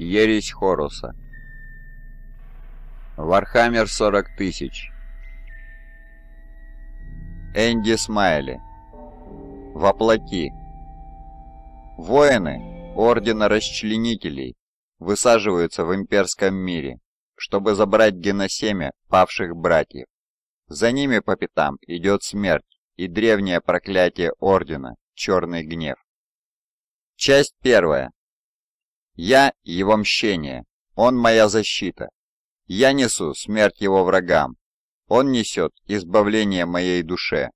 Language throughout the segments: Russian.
Ересь Хоруса. Вархаммер 40 тысяч. Энди Смайли. Воплоти. Воины Ордена Расчленителей высаживаются в имперском мире, чтобы забрать геносемя павших братьев. За ними по пятам идет смерть и древнее проклятие Ордена, Черный Гнев. Часть первая. Я — его мщение, он моя защита. Я несу смерть его врагам, он несет избавление моей душе.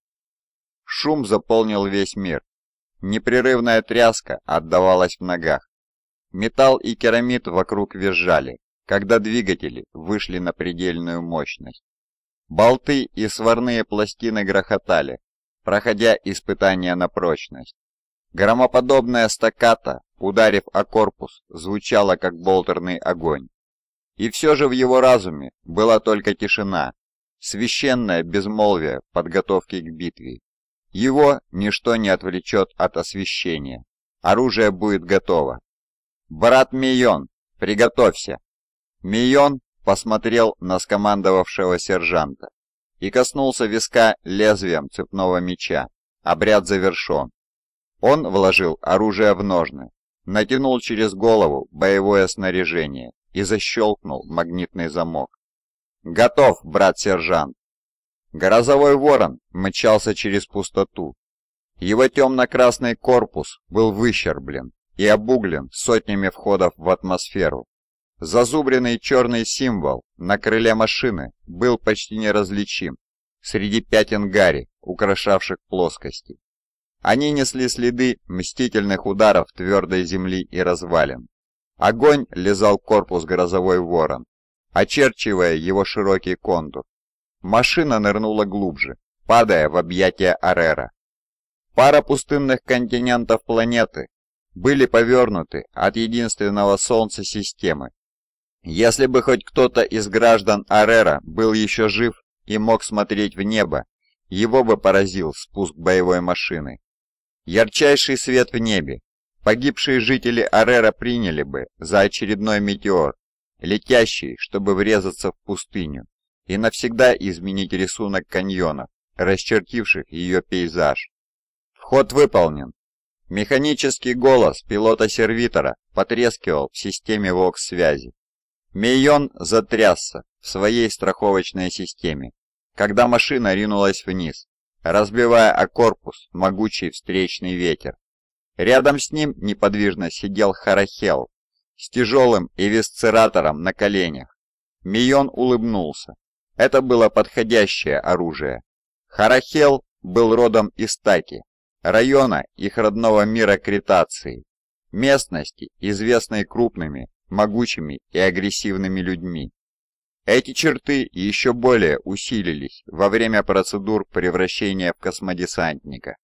Шум заполнил весь мир. Непрерывная тряска отдавалась в ногах. Металл и керамид вокруг визжали, когда двигатели вышли на предельную мощность. Болты и сварные пластины грохотали, проходя испытания на прочность. Громоподобная стаката ударив о корпус, звучало как болтерный огонь. И все же в его разуме была только тишина, священное безмолвие подготовки к битве. Его ничто не отвлечет от освещения. Оружие будет готово. «Брат Мийон, приготовься!» Мийон посмотрел на скомандовавшего сержанта и коснулся виска лезвием цепного меча. Обряд завершен. Он вложил оружие в ножны, натянул через голову боевое снаряжение и защелкнул магнитный замок. «Готов, брат-сержант!» Грозовой ворон мчался через пустоту. Его темно-красный корпус был выщерблен и обуглен сотнями входов в атмосферу. Зазубренный черный символ на крыле машины был почти неразличим среди пятен гари, украшавших плоскости. Они несли следы мстительных ударов твердой земли и развалин. Огонь лизал корпус грозовой ворон, очерчивая его широкий контур. Машина нырнула глубже, падая в объятия Арера. Пара пустынных континентов планеты были повернуты от единственного Солнца системы. Если бы хоть кто-то из граждан Арера был еще жив и мог смотреть в небо, его бы поразил спуск боевой машины. Ярчайший свет в небе. Погибшие жители Арера приняли бы за очередной метеор, летящий, чтобы врезаться в пустыню, и навсегда изменить рисунок каньонов, расчертивших ее пейзаж. Вход выполнен. Механический голос пилота-сервитора потрескивал в системе ВОКС-связи. Мейон затрясся в своей страховочной системе, когда машина ринулась вниз, разбивая о корпус могучий встречный ветер. Рядом с ним неподвижно сидел Харахел с тяжелым эвисцератором на коленях. Мион улыбнулся. Это было подходящее оружие. Харахел был родом из Таки, района их родного мира Кретации, местности, известной крупными, могучими и агрессивными людьми. Эти черты еще более усилились во время процедур превращения в космодесантника.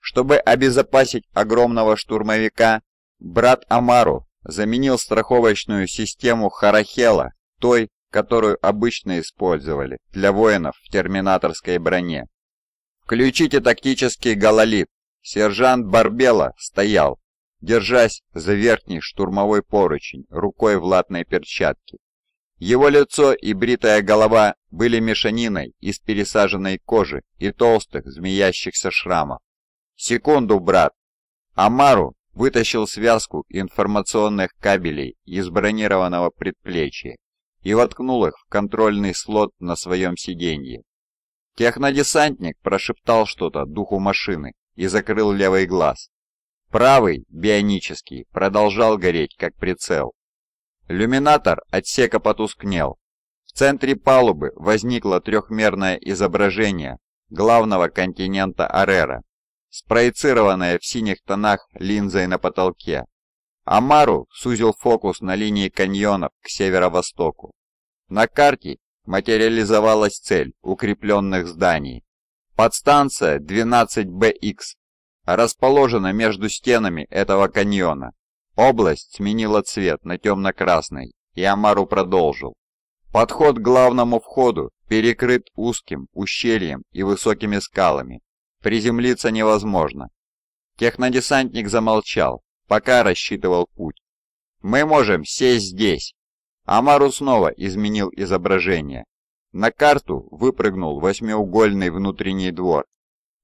Чтобы обезопасить огромного штурмовика, брат Амару заменил страховочную систему Харахела той, которую обычно использовали для воинов в терминаторской броне. «Включите тактический гололит!» Сержант Барбела стоял, держась за верхний штурмовой поручень рукой в латной перчатке его лицо и бритая голова были мешаниной из пересаженной кожи и толстых змеящихся шрамов. «Секунду, брат!» Амару вытащил связку информационных кабелей из бронированного предплечья и воткнул их в контрольный слот на своем сиденье. Технодесантник прошептал что-то духу машины и закрыл левый глаз. Правый, бионический, продолжал гореть как прицел. Люминатор отсека потускнел. В центре палубы возникло трехмерное изображение главного континента Арера, спроецированное в синих тонах линзой на потолке. Амару сузил фокус на линии каньонов к северо-востоку. На карте материализовалась цель укрепленных зданий. Подстанция 12BX расположена между стенами этого каньона Область сменила цвет на темно-красный, и Амару продолжил. Подход к главному входу перекрыт узким ущельем и высокими скалами. Приземлиться невозможно. Технодесантник замолчал, пока рассчитывал путь. «Мы можем сесть здесь!» Амару снова изменил изображение. На карту выпрыгнул восьмиугольный внутренний двор.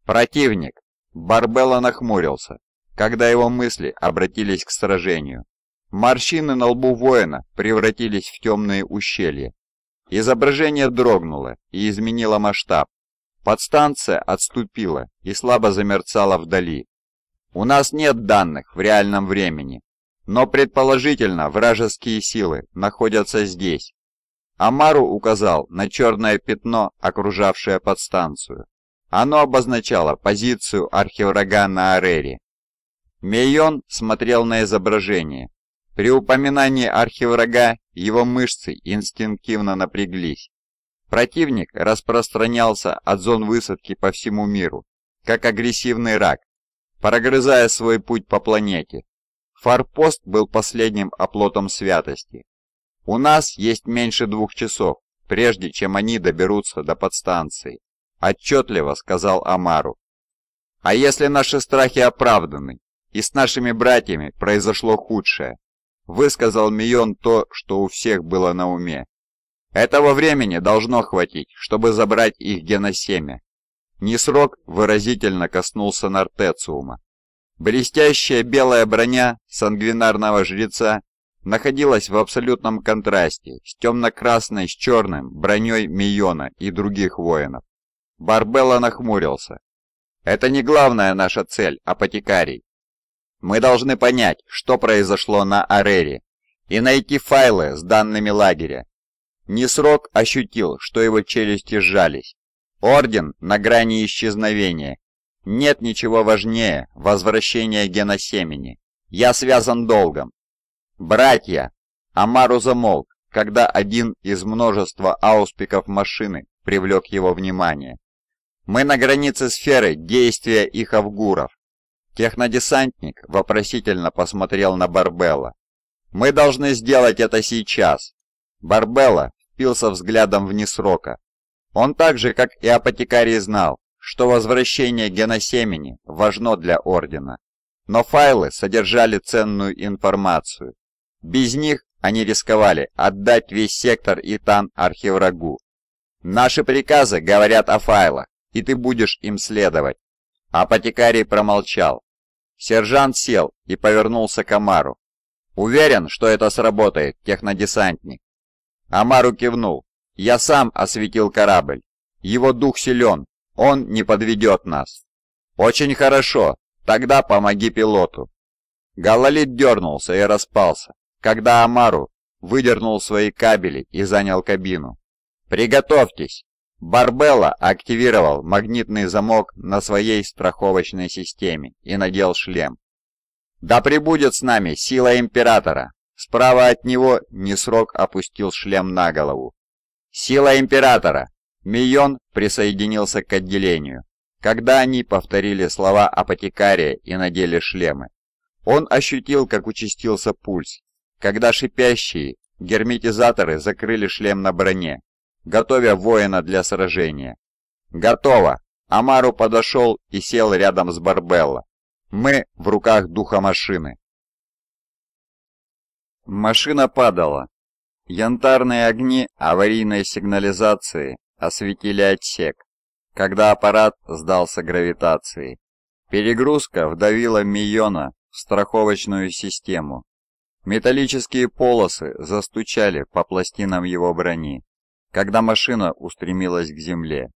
«Противник!» Барбелла нахмурился, когда его мысли обратились к сражению. Морщины на лбу воина превратились в темные ущелья. Изображение дрогнуло и изменило масштаб. Подстанция отступила и слабо замерцала вдали. У нас нет данных в реальном времени, но предположительно вражеские силы находятся здесь. Амару указал на черное пятно, окружавшее подстанцию. Оно обозначало позицию архиврага на Арере. Мейон смотрел на изображение. При упоминании архиврага его мышцы инстинктивно напряглись. Противник распространялся от зон высадки по всему миру, как агрессивный рак, прогрызая свой путь по планете. Фарпост был последним оплотом святости. У нас есть меньше двух часов, прежде чем они доберутся до подстанции, отчетливо сказал Амару. А если наши страхи оправданы, и с нашими братьями произошло худшее. Высказал Мион то, что у всех было на уме. Этого времени должно хватить, чтобы забрать их геносемя. Несрок выразительно коснулся Нортециума. Блестящая белая броня сангвинарного жреца находилась в абсолютном контрасте с темно-красной с черным броней Миона и других воинов. Барбелла нахмурился. «Это не главная наша цель, апотекарий. Мы должны понять, что произошло на Арере, и найти файлы с данными лагеря. Несрок ощутил, что его челюсти сжались. Орден на грани исчезновения. Нет ничего важнее возвращения геносемени. Я связан долгом. Братья! Амару замолк, когда один из множества ауспиков машины привлек его внимание. Мы на границе сферы действия их авгуров. Технодесантник вопросительно посмотрел на Барбелла. «Мы должны сделать это сейчас!» Барбелла впился взглядом вниз рока. Он так же, как и апотекарий, знал, что возвращение геносемени важно для Ордена. Но файлы содержали ценную информацию. Без них они рисковали отдать весь сектор Итан архиврагу. «Наши приказы говорят о файлах, и ты будешь им следовать», Апотекарий промолчал. Сержант сел и повернулся к Амару. «Уверен, что это сработает, технодесантник?» Амару кивнул. «Я сам осветил корабль. Его дух силен, он не подведет нас». «Очень хорошо, тогда помоги пилоту». Галалит дернулся и распался, когда Амару выдернул свои кабели и занял кабину. «Приготовьтесь!» Барбелла активировал магнитный замок на своей страховочной системе и надел шлем. «Да прибудет с нами сила Императора!» Справа от него Несрок опустил шлем на голову. «Сила Императора!» Мион присоединился к отделению, когда они повторили слова апотекария и надели шлемы. Он ощутил, как участился пульс, когда шипящие герметизаторы закрыли шлем на броне, готовя воина для сражения. «Готово!» Амару подошел и сел рядом с Барбелло. «Мы в руках духа машины». Машина падала. Янтарные огни аварийной сигнализации осветили отсек, когда аппарат сдался гравитации. Перегрузка вдавила Мийона в страховочную систему. Металлические полосы застучали по пластинам его брони когда машина устремилась к земле.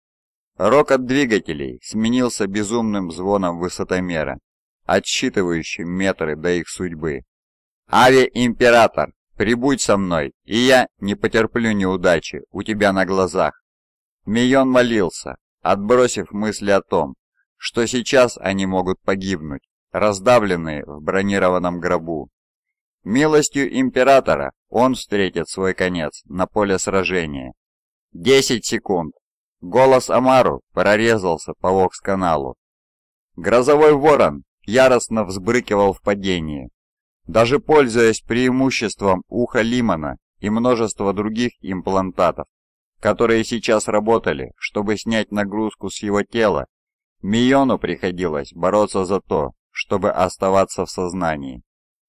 Рокот двигателей сменился безумным звоном высотомера, отсчитывающим метры до их судьбы. Ави император прибудь со мной, и я не потерплю неудачи у тебя на глазах!» Мион молился, отбросив мысли о том, что сейчас они могут погибнуть, раздавленные в бронированном гробу. Милостью императора он встретит свой конец на поле сражения. Десять секунд. Голос Амару прорезался по вокс-каналу. Грозовой ворон яростно взбрыкивал в падении. Даже пользуясь преимуществом уха Лимана и множества других имплантатов, которые сейчас работали, чтобы снять нагрузку с его тела, Миону приходилось бороться за то, чтобы оставаться в сознании.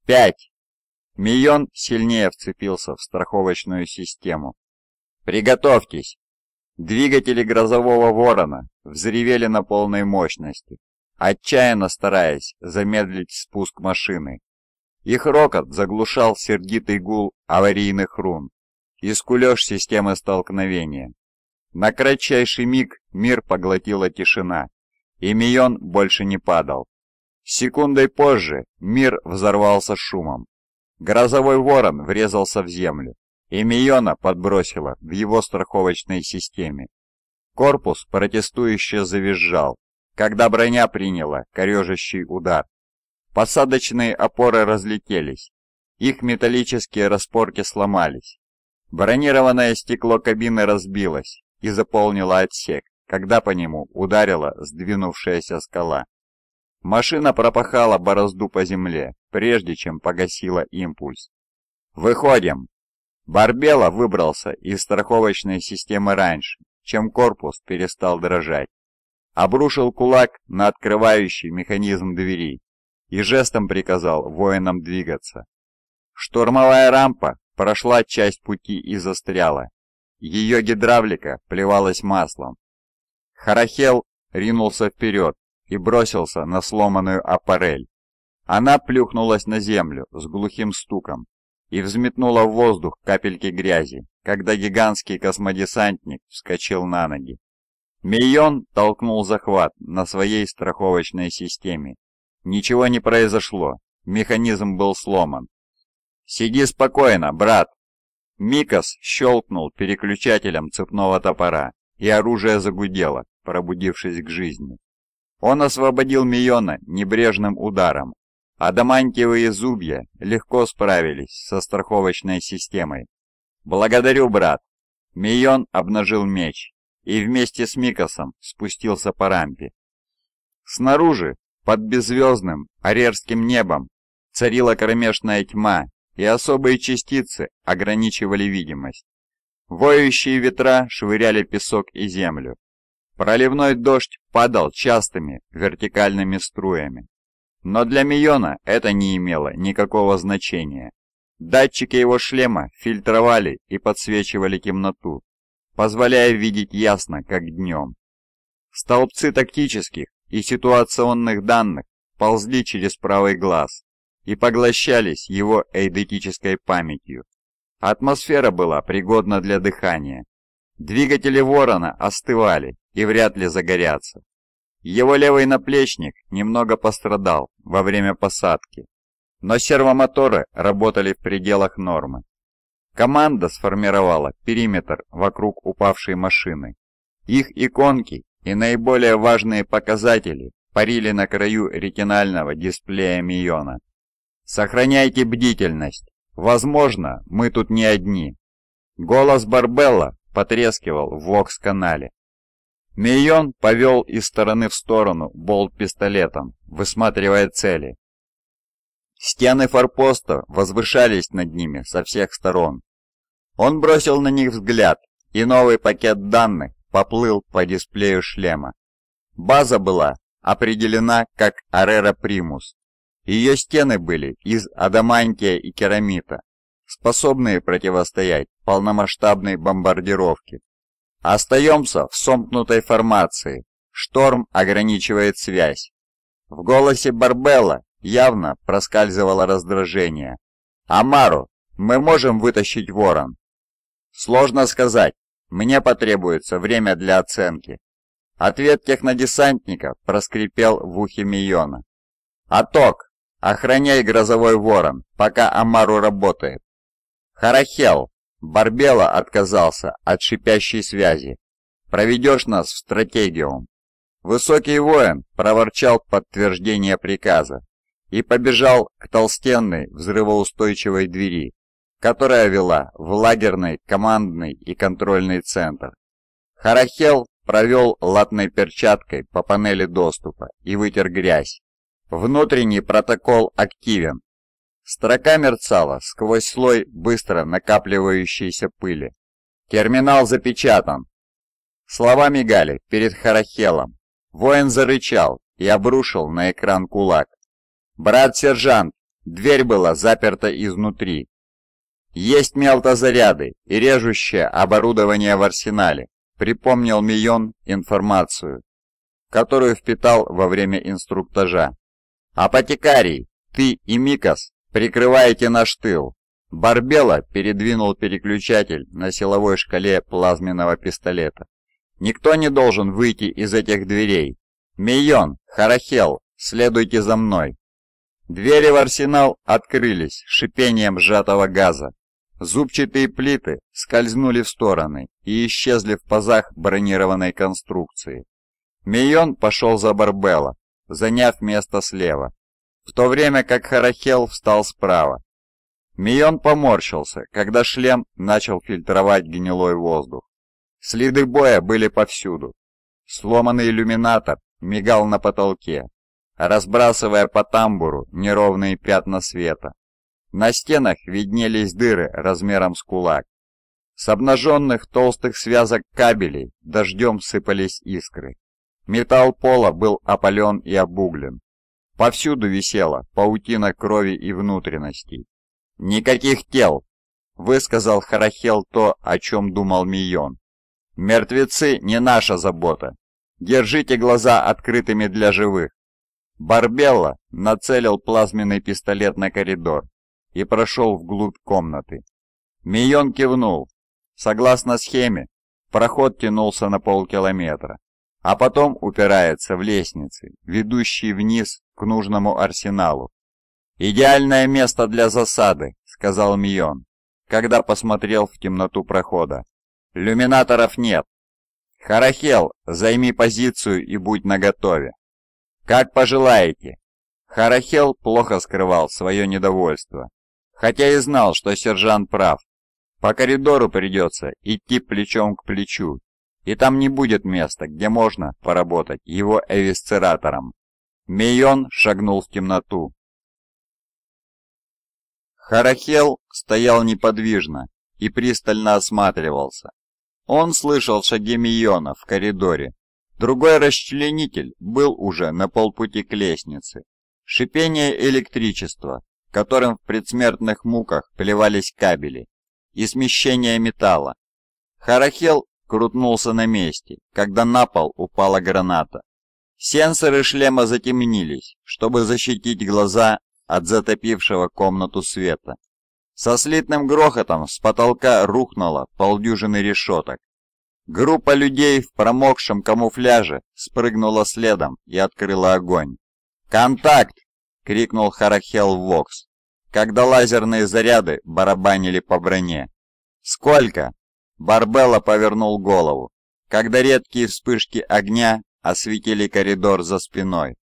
5. Мион сильнее вцепился в страховочную систему. «Приготовьтесь!» Двигатели грозового ворона взревели на полной мощности, отчаянно стараясь замедлить спуск машины. Их рокот заглушал сердитый гул аварийных рун и скулеж системы столкновения. На кратчайший миг мир поглотила тишина, и Мион больше не падал. Секундой позже мир взорвался шумом. Грозовой ворон врезался в землю, и Миона подбросила в его страховочной системе. Корпус протестующе завизжал, когда броня приняла корежащий удар. Посадочные опоры разлетелись, их металлические распорки сломались. Бронированное стекло кабины разбилось и заполнило отсек, когда по нему ударила сдвинувшаяся скала. Машина пропахала борозду по земле, прежде чем погасила импульс. «Выходим!» Барбела выбрался из страховочной системы раньше, чем корпус перестал дрожать. Обрушил кулак на открывающий механизм двери и жестом приказал воинам двигаться. Штурмовая рампа прошла часть пути и застряла. Ее гидравлика плевалась маслом. Харахел ринулся вперед и бросился на сломанную аппарель. Она плюхнулась на землю с глухим стуком и взметнула в воздух капельки грязи, когда гигантский космодесантник вскочил на ноги. Мейон толкнул захват на своей страховочной системе. Ничего не произошло, механизм был сломан. «Сиди спокойно, брат!» Микас щелкнул переключателем цепного топора, и оружие загудело, пробудившись к жизни. Он освободил Мейона небрежным ударом, Адамантиевые зубья легко справились со страховочной системой. «Благодарю, брат!» Мийон обнажил меч и вместе с Микосом спустился по рампе. Снаружи, под беззвездным арерским небом, царила кромешная тьма, и особые частицы ограничивали видимость. Воющие ветра швыряли песок и землю. Проливной дождь падал частыми вертикальными струями. Но для Миона это не имело никакого значения. Датчики его шлема фильтровали и подсвечивали темноту, позволяя видеть ясно, как днем. Столбцы тактических и ситуационных данных ползли через правый глаз и поглощались его эйдетической памятью. Атмосфера была пригодна для дыхания. Двигатели Ворона остывали и вряд ли загорятся. Его левый наплечник немного пострадал во время посадки, но сервомоторы работали в пределах нормы. Команда сформировала периметр вокруг упавшей машины. Их иконки и наиболее важные показатели парили на краю ретинального дисплея Миона. «Сохраняйте бдительность. Возможно, мы тут не одни». Голос Барбелла потрескивал в вокс-канале. Мейон повел из стороны в сторону болт пистолетом, высматривая цели. Стены форпоста возвышались над ними со всех сторон. Он бросил на них взгляд, и новый пакет данных поплыл по дисплею шлема. База была определена как Арера Примус. Ее стены были из адамантия и керамита, способные противостоять полномасштабной бомбардировке Остаемся в сомкнутой формации. Шторм ограничивает связь. В голосе Барбелла явно проскальзывало раздражение. «Амару, мы можем вытащить ворон?» «Сложно сказать. Мне потребуется время для оценки». Ответ технодесантника проскрипел в ухе Миона. «Аток, охраняй грозовой ворон, пока Амару работает». «Харахел, Барбела отказался от шипящей связи. Проведешь нас в стратегиум. Высокий воин проворчал подтверждение приказа и побежал к толстенной взрывоустойчивой двери, которая вела в лагерный, командный и контрольный центр. Харахел провел латной перчаткой по панели доступа и вытер грязь. Внутренний протокол активен, Строка мерцала сквозь слой быстро накапливающейся пыли. «Терминал запечатан!» Слова мигали перед Харахелом. Воин зарычал и обрушил на экран кулак. «Брат-сержант, дверь была заперта изнутри. Есть мелтозаряды и режущее оборудование в арсенале», припомнил Мион информацию, которую впитал во время инструктажа. «Апотекарий, ты и Микас «Прикрывайте наш тыл!» Барбела передвинул переключатель на силовой шкале плазменного пистолета. «Никто не должен выйти из этих дверей! Мейон, Харахел, следуйте за мной!» Двери в арсенал открылись шипением сжатого газа. Зубчатые плиты скользнули в стороны и исчезли в пазах бронированной конструкции. Мейон пошел за Барбела, заняв место слева в то время как Харахел встал справа. Мион поморщился, когда шлем начал фильтровать гнилой воздух. Следы боя были повсюду. Сломанный иллюминатор мигал на потолке, разбрасывая по тамбуру неровные пятна света. На стенах виднелись дыры размером с кулак. С обнаженных толстых связок кабелей дождем сыпались искры. Металл пола был опален и обуглен. Повсюду висела паутина крови и внутренностей. «Никаких тел!» — высказал Харахел то, о чем думал Мион. «Мертвецы не наша забота. Держите глаза открытыми для живых». Барбелла нацелил плазменный пистолет на коридор и прошел вглубь комнаты. Мион кивнул. Согласно схеме, проход тянулся на полкилометра а потом упирается в лестницы, ведущие вниз к нужному арсеналу. «Идеальное место для засады», — сказал Мион, когда посмотрел в темноту прохода. «Люминаторов нет. Харахел, займи позицию и будь наготове». «Как пожелаете». Харахел плохо скрывал свое недовольство, хотя и знал, что сержант прав. По коридору придется идти плечом к плечу и там не будет места, где можно поработать его эвисцератором. Мейон шагнул в темноту. Харахел стоял неподвижно и пристально осматривался. Он слышал шаги Мейона в коридоре. Другой расчленитель был уже на полпути к лестнице. Шипение электричества, которым в предсмертных муках плевались кабели, и смещение металла. Харахел крутнулся на месте, когда на пол упала граната. Сенсоры шлема затемнились, чтобы защитить глаза от затопившего комнату света. Со слитным грохотом с потолка рухнула полдюжины решеток. Группа людей в промокшем камуфляже спрыгнула следом и открыла огонь. «Контакт!» — крикнул Харахел Вокс, когда лазерные заряды барабанили по броне. «Сколько?» Барбелла повернул голову, когда редкие вспышки огня осветили коридор за спиной.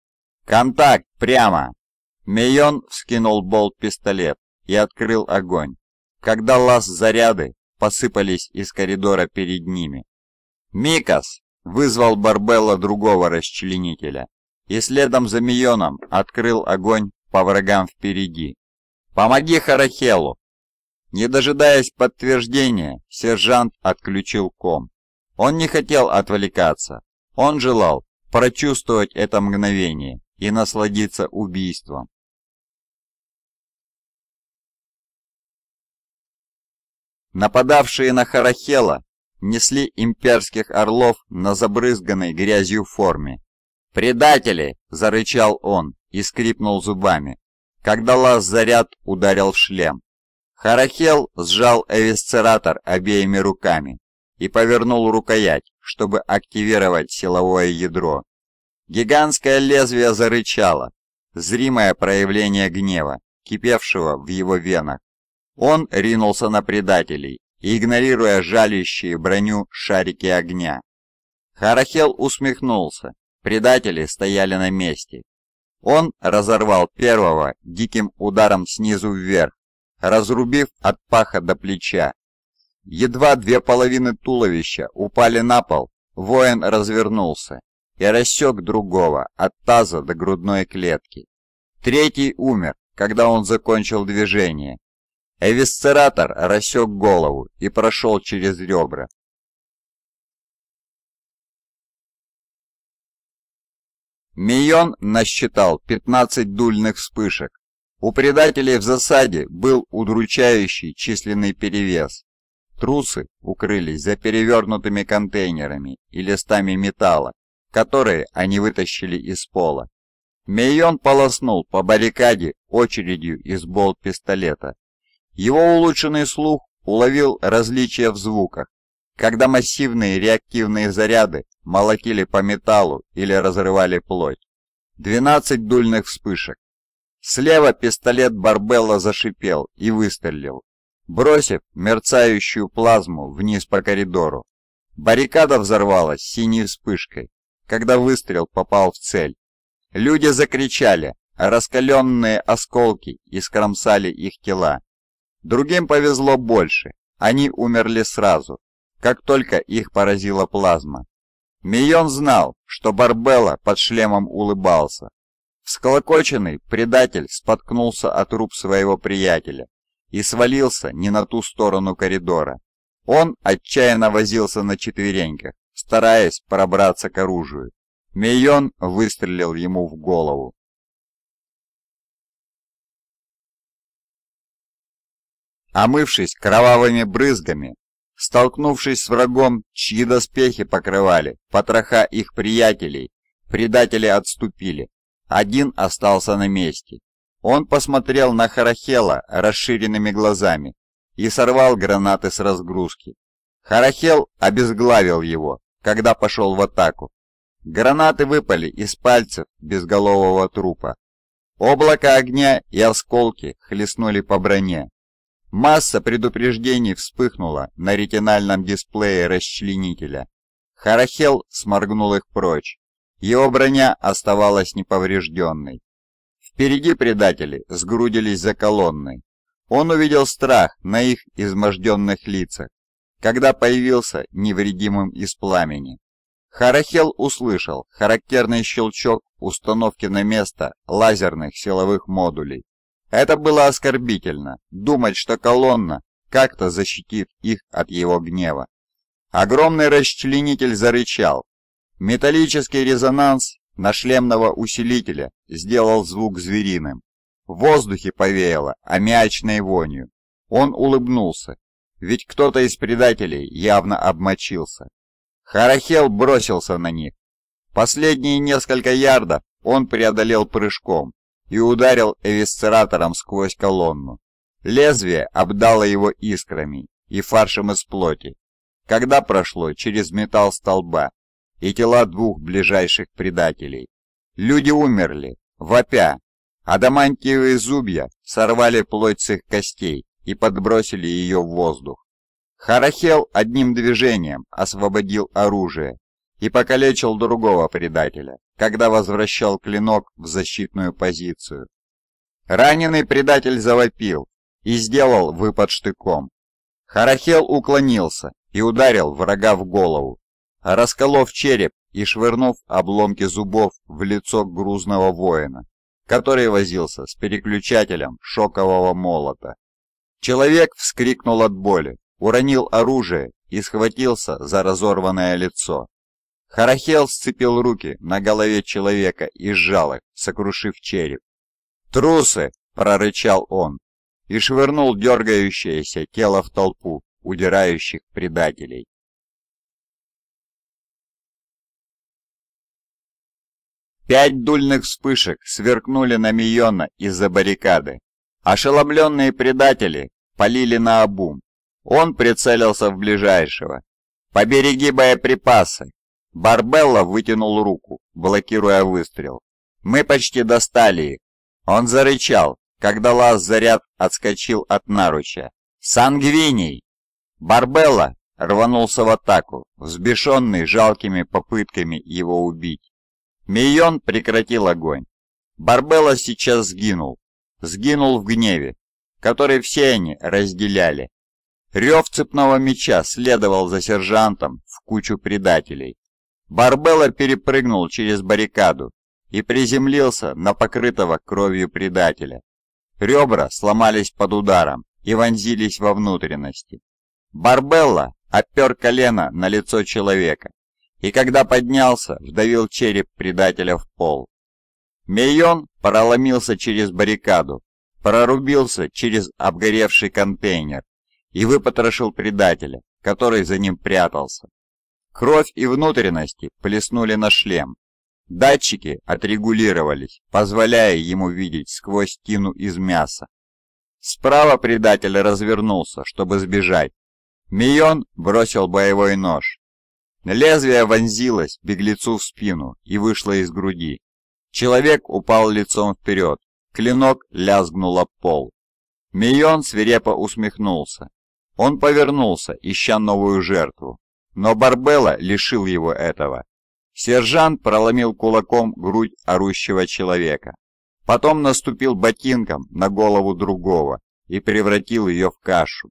«Контакт! Прямо!» Мейон вскинул болт-пистолет и открыл огонь, когда лаз заряды посыпались из коридора перед ними. «Микас!» — вызвал Барбелла другого расчленителя, и следом за Мейоном открыл огонь по врагам впереди. «Помоги Харахелу!» Не дожидаясь подтверждения, сержант отключил ком. Он не хотел отвлекаться. Он желал прочувствовать это мгновение и насладиться убийством. Нападавшие на Харахела несли имперских орлов на забрызганной грязью форме. «Предатели!» – зарычал он и скрипнул зубами, когда лаз-заряд ударил в шлем. Харахел сжал эвисцератор обеими руками и повернул рукоять, чтобы активировать силовое ядро. Гигантское лезвие зарычало, зримое проявление гнева, кипевшего в его венах. Он ринулся на предателей, игнорируя жалящие броню шарики огня. Харахел усмехнулся, предатели стояли на месте. Он разорвал первого диким ударом снизу вверх, разрубив от паха до плеча. Едва две половины туловища упали на пол, воин развернулся и рассек другого от таза до грудной клетки. Третий умер, когда он закончил движение. Эвисцератор рассек голову и прошел через ребра. Мийон насчитал 15 дульных вспышек, у предателей в засаде был удручающий численный перевес. Трусы укрылись за перевернутыми контейнерами и листами металла, которые они вытащили из пола. Мейон полоснул по баррикаде очередью из болт-пистолета. Его улучшенный слух уловил различия в звуках, когда массивные реактивные заряды молотили по металлу или разрывали плоть. 12 дульных вспышек, Слева пистолет Барбелла зашипел и выстрелил, бросив мерцающую плазму вниз по коридору. Баррикада взорвалась синей вспышкой, когда выстрел попал в цель. Люди закричали, раскаленные осколки искромсали их тела. Другим повезло больше, они умерли сразу, как только их поразила плазма. Мийон знал, что Барбелла под шлемом улыбался. Всколокоченный предатель споткнулся от рук своего приятеля и свалился не на ту сторону коридора. Он отчаянно возился на четвереньках, стараясь пробраться к оружию. Мейон выстрелил ему в голову. Омывшись кровавыми брызгами, столкнувшись с врагом, чьи доспехи покрывали, потроха их приятелей, предатели отступили, один остался на месте. Он посмотрел на Харахела расширенными глазами и сорвал гранаты с разгрузки. Харахел обезглавил его, когда пошел в атаку. Гранаты выпали из пальцев безголового трупа. Облако огня и осколки хлестнули по броне. Масса предупреждений вспыхнула на ретинальном дисплее расчленителя. Харахел сморгнул их прочь. Его броня оставалась неповрежденной. Впереди предатели сгрудились за колонной. Он увидел страх на их изможденных лицах, когда появился невредимым из пламени. Харахел услышал характерный щелчок установки на место лазерных силовых модулей. Это было оскорбительно, думать, что колонна как-то защитит их от его гнева. Огромный расчленитель зарычал, Металлический резонанс на шлемного усилителя сделал звук звериным. В воздухе повеяло аммиачной вонью. Он улыбнулся, ведь кто-то из предателей явно обмочился. Харахел бросился на них. Последние несколько ярдов он преодолел прыжком и ударил эвисцератором сквозь колонну. Лезвие обдало его искрами и фаршем из плоти, когда прошло через металл столба и тела двух ближайших предателей. Люди умерли, вопя. Адамантиевые зубья сорвали плоть с их костей и подбросили ее в воздух. Харахел одним движением освободил оружие и покалечил другого предателя, когда возвращал клинок в защитную позицию. Раненый предатель завопил и сделал выпад штыком. Харахел уклонился и ударил врага в голову, расколов череп и швырнув обломки зубов в лицо грузного воина, который возился с переключателем шокового молота. Человек вскрикнул от боли, уронил оружие и схватился за разорванное лицо. Харахел сцепил руки на голове человека и сжал их, сокрушив череп. «Трусы!» — прорычал он и швырнул дергающееся тело в толпу удирающих предателей. Пять дульных вспышек сверкнули на Мийона из-за баррикады. Ошеломленные предатели полили на обум. Он прицелился в ближайшего. «Побереги боеприпасы!» Барбелла вытянул руку, блокируя выстрел. «Мы почти достали их!» Он зарычал, когда лаз заряд отскочил от наруча. «Сангвиний!» Барбелла рванулся в атаку, взбешенный жалкими попытками его убить. Мийон прекратил огонь. Барбелла сейчас сгинул. Сгинул в гневе, который все они разделяли. Рев цепного меча следовал за сержантом в кучу предателей. Барбелла перепрыгнул через баррикаду и приземлился на покрытого кровью предателя. Ребра сломались под ударом и вонзились во внутренности. Барбелла опер колено на лицо человека и когда поднялся, вдавил череп предателя в пол. Мейон проломился через баррикаду, прорубился через обгоревший контейнер и выпотрошил предателя, который за ним прятался. Кровь и внутренности плеснули на шлем. Датчики отрегулировались, позволяя ему видеть сквозь тину из мяса. Справа предатель развернулся, чтобы сбежать. Мион бросил боевой нож, Лезвие вонзилось беглецу в спину и вышло из груди. Человек упал лицом вперед, клинок лязгнул об пол. Мийон свирепо усмехнулся. Он повернулся, ища новую жертву, но Барбелла лишил его этого. Сержант проломил кулаком грудь орущего человека. Потом наступил ботинком на голову другого и превратил ее в кашу.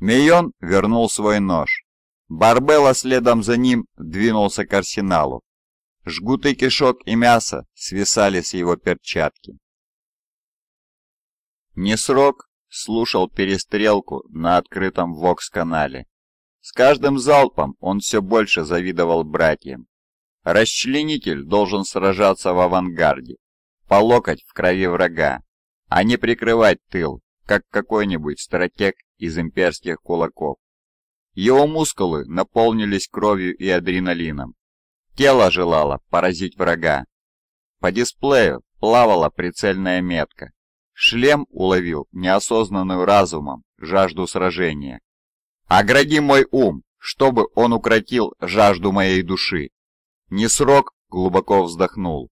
Мийон вернул свой нож. Барбелла следом за ним двинулся к арсеналу. Жгуты кишок и мясо свисали с его перчатки. Несрок слушал перестрелку на открытом ВОКС-канале. С каждым залпом он все больше завидовал братьям. Расчленитель должен сражаться в авангарде, по локоть в крови врага, а не прикрывать тыл, как какой-нибудь стратег из имперских кулаков. Его мускулы наполнились кровью и адреналином. Тело желало поразить врага. По дисплею плавала прицельная метка. Шлем уловил неосознанную разумом жажду сражения. «Огради мой ум, чтобы он укротил жажду моей души!» Несрок глубоко вздохнул.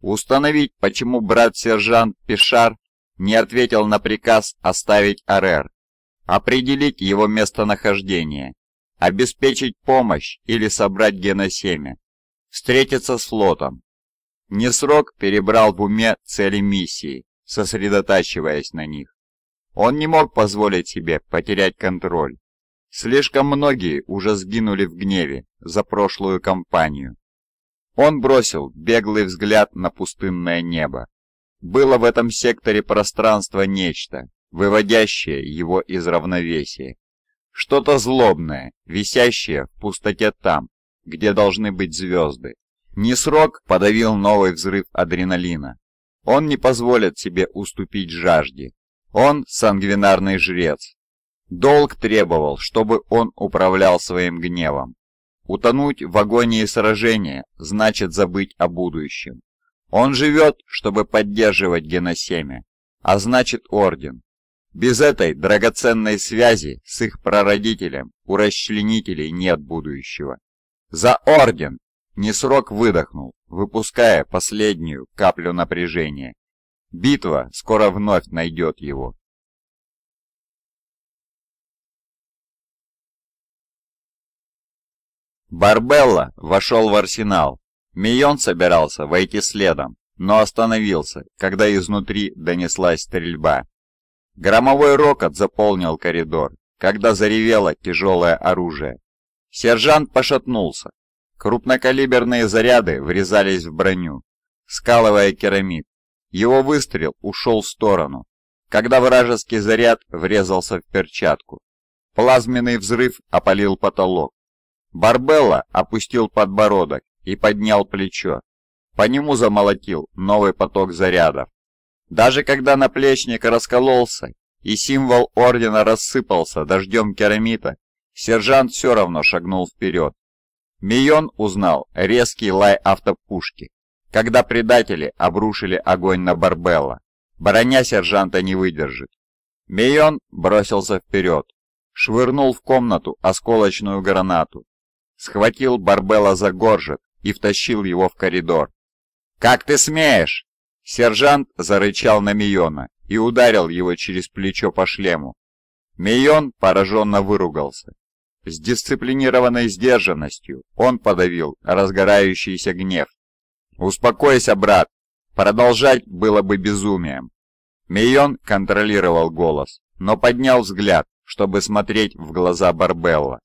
Установить, почему брат-сержант Пишар не ответил на приказ оставить Арер, определить его местонахождение, обеспечить помощь или собрать геносемя, встретиться с флотом. Несрок перебрал в уме цели миссии, сосредотачиваясь на них. Он не мог позволить себе потерять контроль. Слишком многие уже сгинули в гневе за прошлую кампанию. Он бросил беглый взгляд на пустынное небо. Было в этом секторе пространства нечто, выводящее его из равновесия. Что-то злобное, висящее в пустоте там, где должны быть звезды. Несрок подавил новый взрыв адреналина. Он не позволит себе уступить жажде. Он сангвинарный жрец. Долг требовал, чтобы он управлял своим гневом. Утонуть в агонии сражения значит забыть о будущем. Он живет, чтобы поддерживать геносемя, а значит орден. Без этой драгоценной связи с их прародителем у расчленителей нет будущего. За орден! Несрок выдохнул, выпуская последнюю каплю напряжения. Битва скоро вновь найдет его. Барбелла вошел в арсенал. Мийон собирался войти следом, но остановился, когда изнутри донеслась стрельба. Громовой рокот заполнил коридор, когда заревело тяжелое оружие. Сержант пошатнулся. Крупнокалиберные заряды врезались в броню, скалывая керамид. Его выстрел ушел в сторону, когда вражеский заряд врезался в перчатку. Плазменный взрыв опалил потолок. Барбелла опустил подбородок и поднял плечо. По нему замолотил новый поток зарядов. Даже когда наплечник раскололся и символ ордена рассыпался дождем керамита, сержант все равно шагнул вперед. Мион узнал резкий лай автопушки, когда предатели обрушили огонь на Барбелла. Броня сержанта не выдержит. Мион бросился вперед, швырнул в комнату осколочную гранату, схватил Барбелла за горжет и втащил его в коридор. «Как ты смеешь!» Сержант зарычал на Мийона и ударил его через плечо по шлему. Мийон пораженно выругался. С дисциплинированной сдержанностью он подавил разгорающийся гнев. «Успокойся, брат!» Продолжать было бы безумием. Мейон контролировал голос, но поднял взгляд, чтобы смотреть в глаза Барбелла.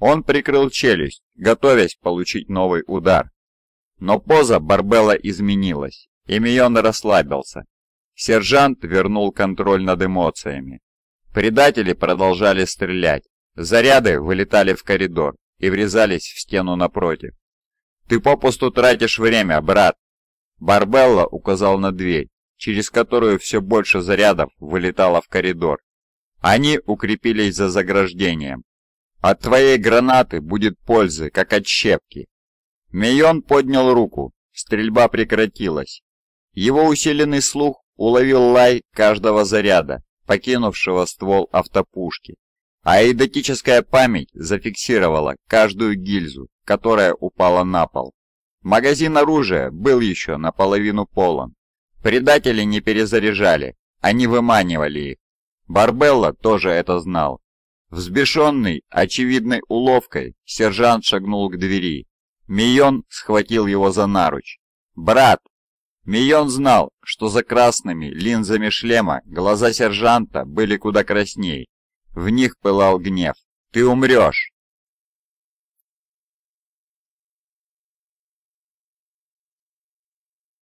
Он прикрыл челюсть, готовясь получить новый удар. Но поза Барбелла изменилась. Эмион расслабился. Сержант вернул контроль над эмоциями. Предатели продолжали стрелять. Заряды вылетали в коридор и врезались в стену напротив. «Ты попусту тратишь время, брат!» Барбелла указал на дверь, через которую все больше зарядов вылетало в коридор. Они укрепились за заграждением. От твоей гранаты будет пользы, как от щепки. Мейон поднял руку. Стрельба прекратилась. Его усиленный слух уловил лай каждого заряда, покинувшего ствол автопушки, а эдотическая память зафиксировала каждую гильзу, которая упала на пол. Магазин оружия был еще наполовину полон. Предатели не перезаряжали, они выманивали их. Барбелла тоже это знал. Взбешенный, очевидной уловкой, сержант шагнул к двери. Мион схватил его за наруч. «Брат, Мийон знал, что за красными линзами шлема глаза сержанта были куда красней. В них пылал гнев. «Ты умрешь!»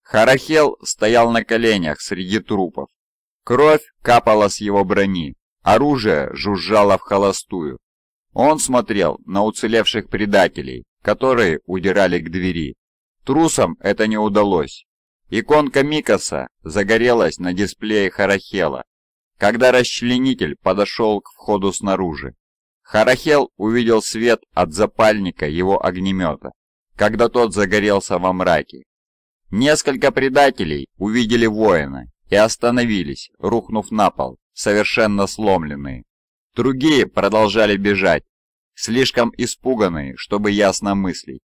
Харахел стоял на коленях среди трупов. Кровь капала с его брони, оружие жужжало в холостую. Он смотрел на уцелевших предателей, которые удирали к двери. Трусам это не удалось. Иконка Микоса загорелась на дисплее Харахела, когда расчленитель подошел к входу снаружи. Харахел увидел свет от запальника его огнемета, когда тот загорелся во мраке. Несколько предателей увидели воина и остановились, рухнув на пол, совершенно сломленные. Другие продолжали бежать, слишком испуганные, чтобы ясно мыслить.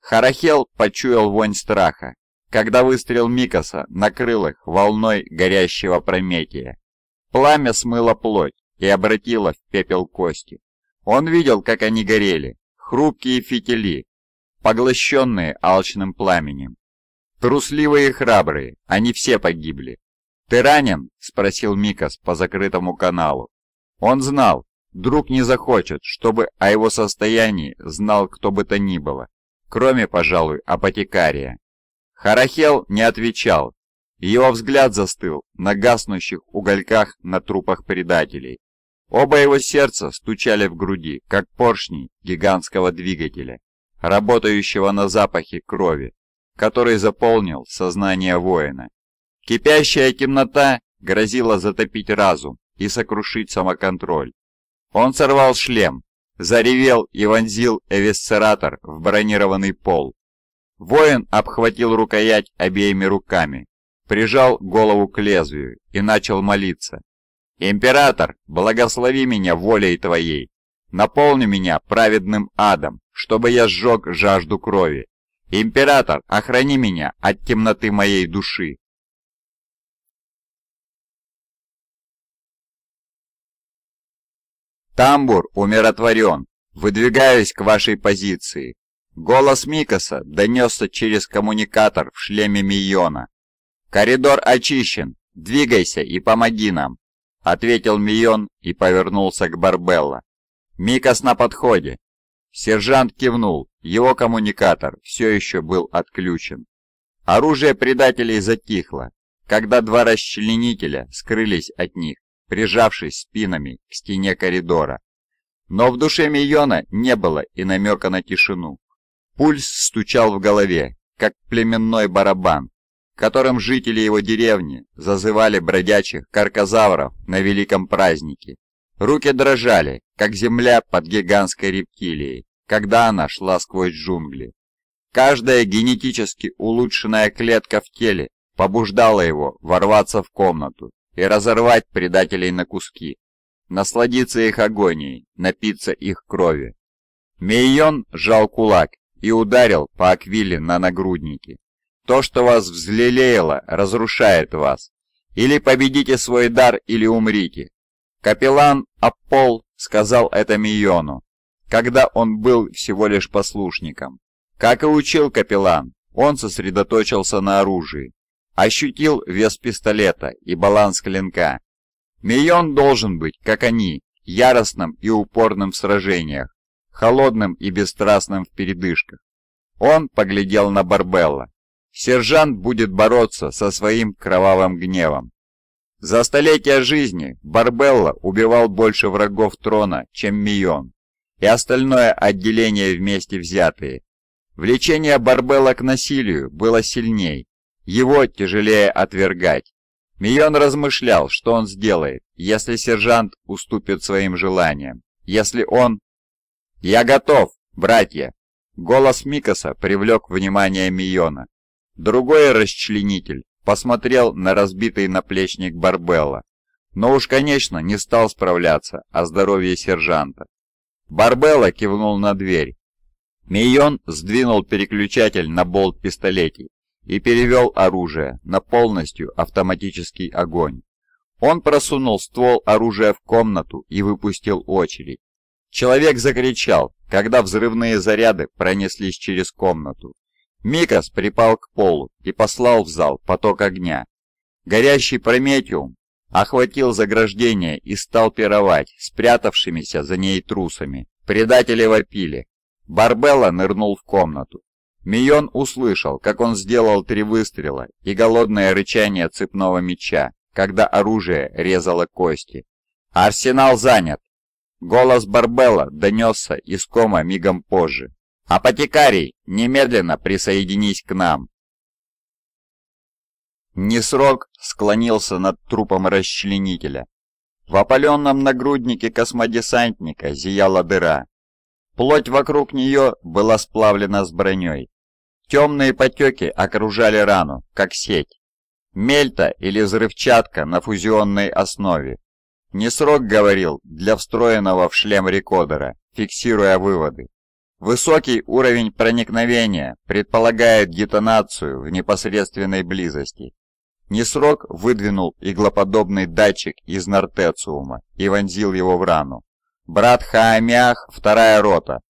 Харахел почуял вонь страха когда выстрел Микаса накрыл их волной горящего прометия. Пламя смыло плоть и обратило в пепел кости. Он видел, как они горели, хрупкие фитили, поглощенные алчным пламенем. Трусливые и храбрые, они все погибли. «Ты ранен?» — спросил Микас по закрытому каналу. Он знал, друг не захочет, чтобы о его состоянии знал кто бы то ни было, кроме, пожалуй, апотекария. Харахел не отвечал, его взгляд застыл на гаснущих угольках на трупах предателей. Оба его сердца стучали в груди, как поршни гигантского двигателя, работающего на запахе крови, который заполнил сознание воина. Кипящая темнота грозила затопить разум и сокрушить самоконтроль. Он сорвал шлем, заревел и вонзил эвисцератор в бронированный пол, Воин обхватил рукоять обеими руками, прижал голову к лезвию и начал молиться. «Император, благослови меня волей Твоей, наполни меня праведным адом, чтобы я сжег жажду крови. Император, охрани меня от темноты моей души». Тамбур умиротворен. Выдвигаюсь к вашей позиции. Голос Микаса донесся через коммуникатор в шлеме Мийона. «Коридор очищен. Двигайся и помоги нам», — ответил Мийон и повернулся к Барбелла. «Микас на подходе». Сержант кивнул, его коммуникатор все еще был отключен. Оружие предателей затихло, когда два расчленителя скрылись от них, прижавшись спинами к стене коридора. Но в душе Мийона не было и намека на тишину. Пульс стучал в голове, как племенной барабан, которым жители его деревни зазывали бродячих каркозавров на великом празднике. Руки дрожали, как земля под гигантской рептилией, когда она шла сквозь джунгли. Каждая генетически улучшенная клетка в теле побуждала его ворваться в комнату и разорвать предателей на куски, насладиться их агонией, напиться их крови. Мейон сжал кулак и ударил по аквиле на нагруднике. То, что вас взлелеяло, разрушает вас. Или победите свой дар, или умрите. Капеллан Аппол сказал это Миону, когда он был всего лишь послушником. Как и учил капеллан, он сосредоточился на оружии, ощутил вес пистолета и баланс клинка. Мион должен быть, как они, яростным и упорным в сражениях, холодным и бесстрастным в передышках. Он поглядел на Барбелла. Сержант будет бороться со своим кровавым гневом. За столетия жизни Барбелла убивал больше врагов трона, чем Мион, и остальное отделение вместе взятые. Влечение Барбелла к насилию было сильней, его тяжелее отвергать. Мион размышлял, что он сделает, если сержант уступит своим желаниям, если он «Я готов, братья!» Голос Микоса привлек внимание Миона. Другой расчленитель посмотрел на разбитый наплечник Барбелла, но уж, конечно, не стал справляться о здоровье сержанта. Барбелла кивнул на дверь. Мийон сдвинул переключатель на болт пистолетей и перевел оружие на полностью автоматический огонь. Он просунул ствол оружия в комнату и выпустил очередь. Человек закричал, когда взрывные заряды пронеслись через комнату. Микас припал к полу и послал в зал поток огня. Горящий Прометиум охватил заграждение и стал пировать спрятавшимися за ней трусами. Предатели вопили. Барбелла нырнул в комнату. Мион услышал, как он сделал три выстрела и голодное рычание цепного меча, когда оружие резало кости. «Арсенал занят!» Голос Барбелла донесся из кома мигом позже. «Апотекарий, немедленно присоединись к нам!» Несрок склонился над трупом расчленителя. В опаленном нагруднике космодесантника зияла дыра. Плоть вокруг нее была сплавлена с броней. Темные потеки окружали рану, как сеть. Мельта или взрывчатка на фузионной основе. Не срок говорил для встроенного в шлем рекодера, фиксируя выводы. Высокий уровень проникновения предполагает детонацию в непосредственной близости. Несрок выдвинул иглоподобный датчик из нортециума и вонзил его в рану. Брат Хаамях, вторая рота.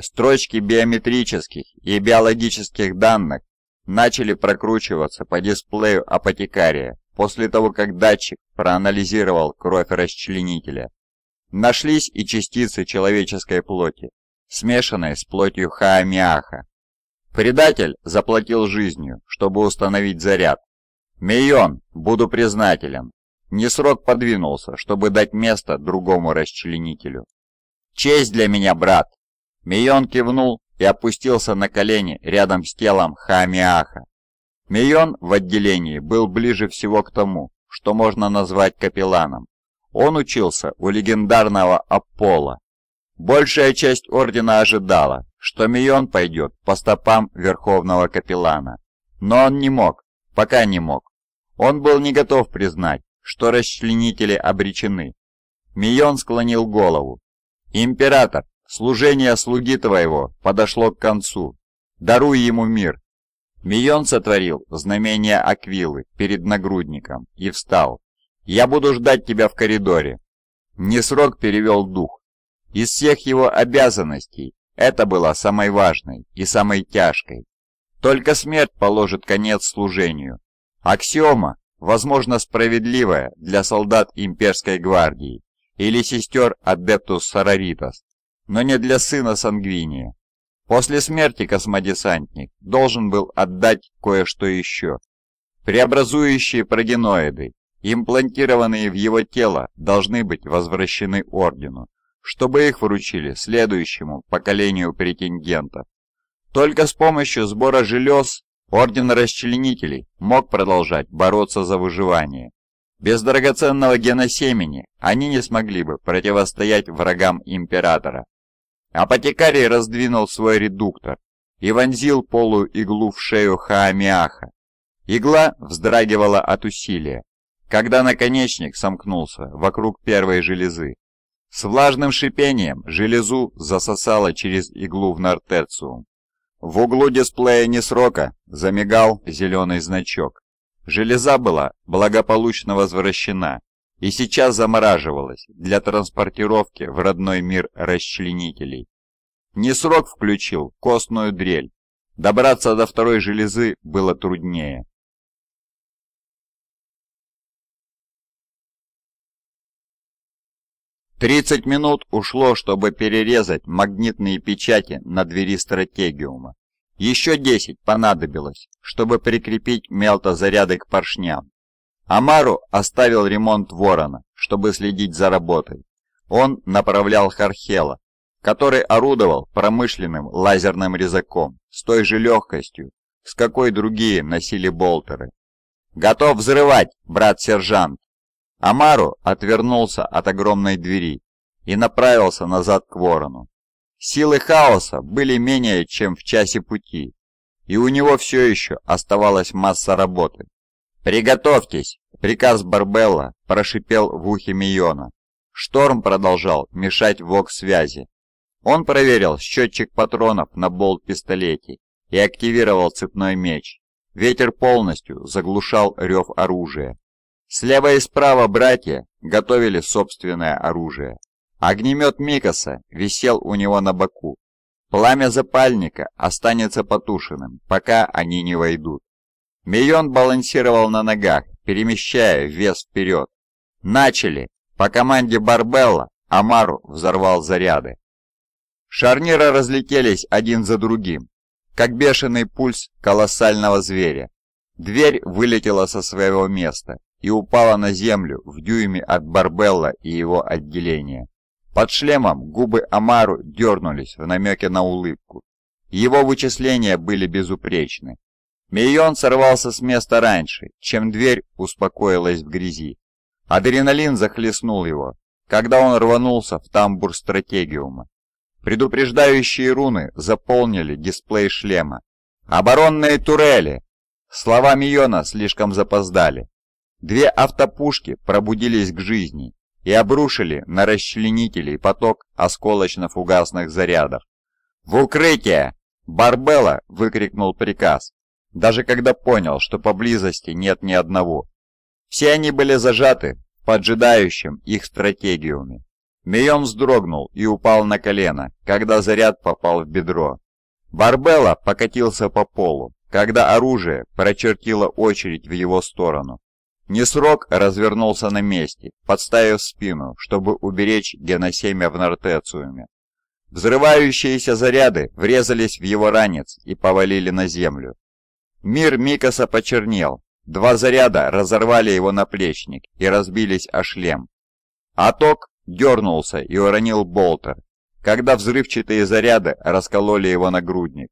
Строчки биометрических и биологических данных начали прокручиваться по дисплею апотекария после того, как датчик проанализировал кровь расчленителя. Нашлись и частицы человеческой плоти, смешанные с плотью Хаамиаха. Предатель заплатил жизнью, чтобы установить заряд. Мейон буду признателен». Несрок подвинулся, чтобы дать место другому расчленителю. «Честь для меня, брат!» Мейон кивнул и опустился на колени рядом с телом Хаамиаха. Миллион в отделении был ближе всего к тому, что можно назвать капелланом. Он учился у легендарного Аполло. Большая часть ордена ожидала, что Миллион пойдет по стопам верховного капеллана. Но он не мог, пока не мог. Он был не готов признать, что расчленители обречены. Миллион склонил голову. «Император, служение слуги твоего подошло к концу. Даруй ему мир, Мион сотворил знамение Аквилы перед нагрудником и встал. «Я буду ждать тебя в коридоре». Несрок перевел дух. Из всех его обязанностей это была самой важной и самой тяжкой. Только смерть положит конец служению. Аксиома, возможно, справедливая для солдат имперской гвардии или сестер Адептус Сараритас, но не для сына Сангвиния. После смерти космодесантник должен был отдать кое-что еще. Преобразующие прогеноиды, имплантированные в его тело, должны быть возвращены Ордену, чтобы их вручили следующему поколению претендентов. Только с помощью сбора желез Орден Расчленителей мог продолжать бороться за выживание. Без драгоценного семени они не смогли бы противостоять врагам Императора. Апотекарий раздвинул свой редуктор и вонзил полую иглу в шею Хаамиаха. Игла вздрагивала от усилия, когда наконечник сомкнулся вокруг первой железы. С влажным шипением железу засосало через иглу в нартерциум. В углу дисплея Несрока замигал зеленый значок. Железа была благополучно возвращена и сейчас замораживалась для транспортировки в родной мир расчленителей. Не срок включил костную дрель. Добраться до второй железы было труднее. Тридцать минут ушло, чтобы перерезать магнитные печати на двери стратегиума. Еще десять понадобилось, чтобы прикрепить мелтозаряды к поршням. Амару оставил ремонт Ворона, чтобы следить за работой. Он направлял Хархела, который орудовал промышленным лазерным резаком с той же легкостью, с какой другие носили болтеры. «Готов взрывать, брат-сержант!» Амару отвернулся от огромной двери и направился назад к ворону. Силы хаоса были менее чем в часе пути, и у него все еще оставалась масса работы. «Приготовьтесь!» — приказ Барбелла прошипел в ухе Миона. Шторм продолжал мешать вок-связи. Он проверил счетчик патронов на болт-пистолете и активировал цепной меч. Ветер полностью заглушал рев оружия. Слева и справа братья готовили собственное оружие. Огнемет Микаса висел у него на боку. Пламя запальника останется потушенным, пока они не войдут. Миллион балансировал на ногах, перемещая вес вперед. «Начали!» По команде Барбелла Амару взорвал заряды. Шарниры разлетелись один за другим, как бешеный пульс колоссального зверя. Дверь вылетела со своего места и упала на землю в дюйме от Барбелла и его отделения. Под шлемом губы Амару дернулись в намеке на улыбку. Его вычисления были безупречны. Мийон сорвался с места раньше, чем дверь успокоилась в грязи. Адреналин захлестнул его, когда он рванулся в тамбур стратегиума. Предупреждающие руны заполнили дисплей шлема. «Оборонные турели!» Слова Мийона слишком запоздали. Две автопушки пробудились к жизни и обрушили на расчленителей поток осколочно-фугасных зарядов. «В укрытие!» Барбелла выкрикнул приказ, даже когда понял, что поблизости нет ни одного. Все они были зажаты поджидающим их стратегиуме. Мион вздрогнул и упал на колено, когда заряд попал в бедро. Барбелла покатился по полу, когда оружие прочертило очередь в его сторону. Несрок развернулся на месте, подставив спину, чтобы уберечь геносемя в нортециуме. Взрывающиеся заряды врезались в его ранец и повалили на землю. Мир Микаса почернел. Два заряда разорвали его наплечник и разбились о шлем. Аток дернулся и уронил болтер, когда взрывчатые заряды раскололи его нагрудник.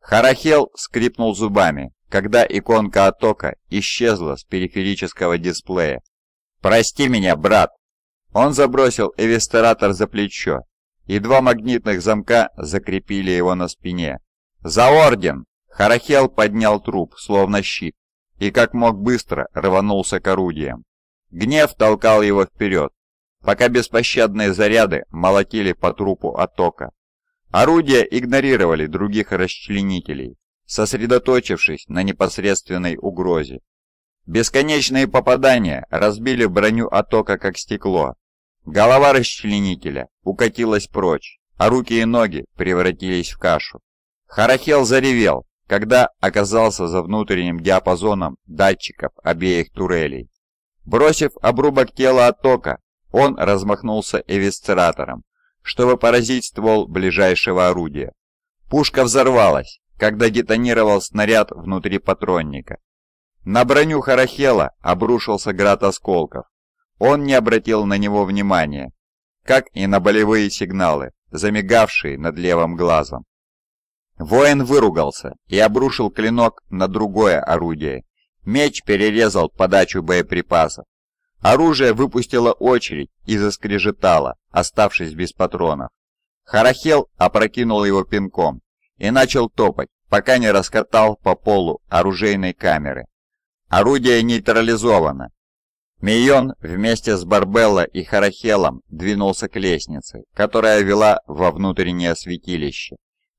Харахел скрипнул зубами, когда иконка Атока исчезла с периферического дисплея. «Прости меня, брат!» Он забросил эвисторатор за плечо, и два магнитных замка закрепили его на спине. «За орден!» Харахел поднял труп, словно щит, и как мог быстро рванулся к орудиям. Гнев толкал его вперед, пока беспощадные заряды молотили по трупу оттока. Орудия игнорировали других расчленителей, сосредоточившись на непосредственной угрозе. Бесконечные попадания разбили броню оттока как стекло. Голова расчленителя укатилась прочь, а руки и ноги превратились в кашу. Харахел заревел, когда оказался за внутренним диапазоном датчиков обеих турелей. Бросив обрубок тела оттока, он размахнулся эвисцератором, чтобы поразить ствол ближайшего орудия. Пушка взорвалась, когда детонировал снаряд внутри патронника. На броню Харахела обрушился град осколков. Он не обратил на него внимания, как и на болевые сигналы, замигавшие над левым глазом. Воин выругался и обрушил клинок на другое орудие. Меч перерезал подачу боеприпасов. Оружие выпустило очередь и заскрежетало, оставшись без патронов. Харахел опрокинул его пинком и начал топать, пока не раскатал по полу оружейной камеры. Орудие нейтрализовано. Мейон вместе с Барбелло и Харахелом двинулся к лестнице, которая вела во внутреннее святилище.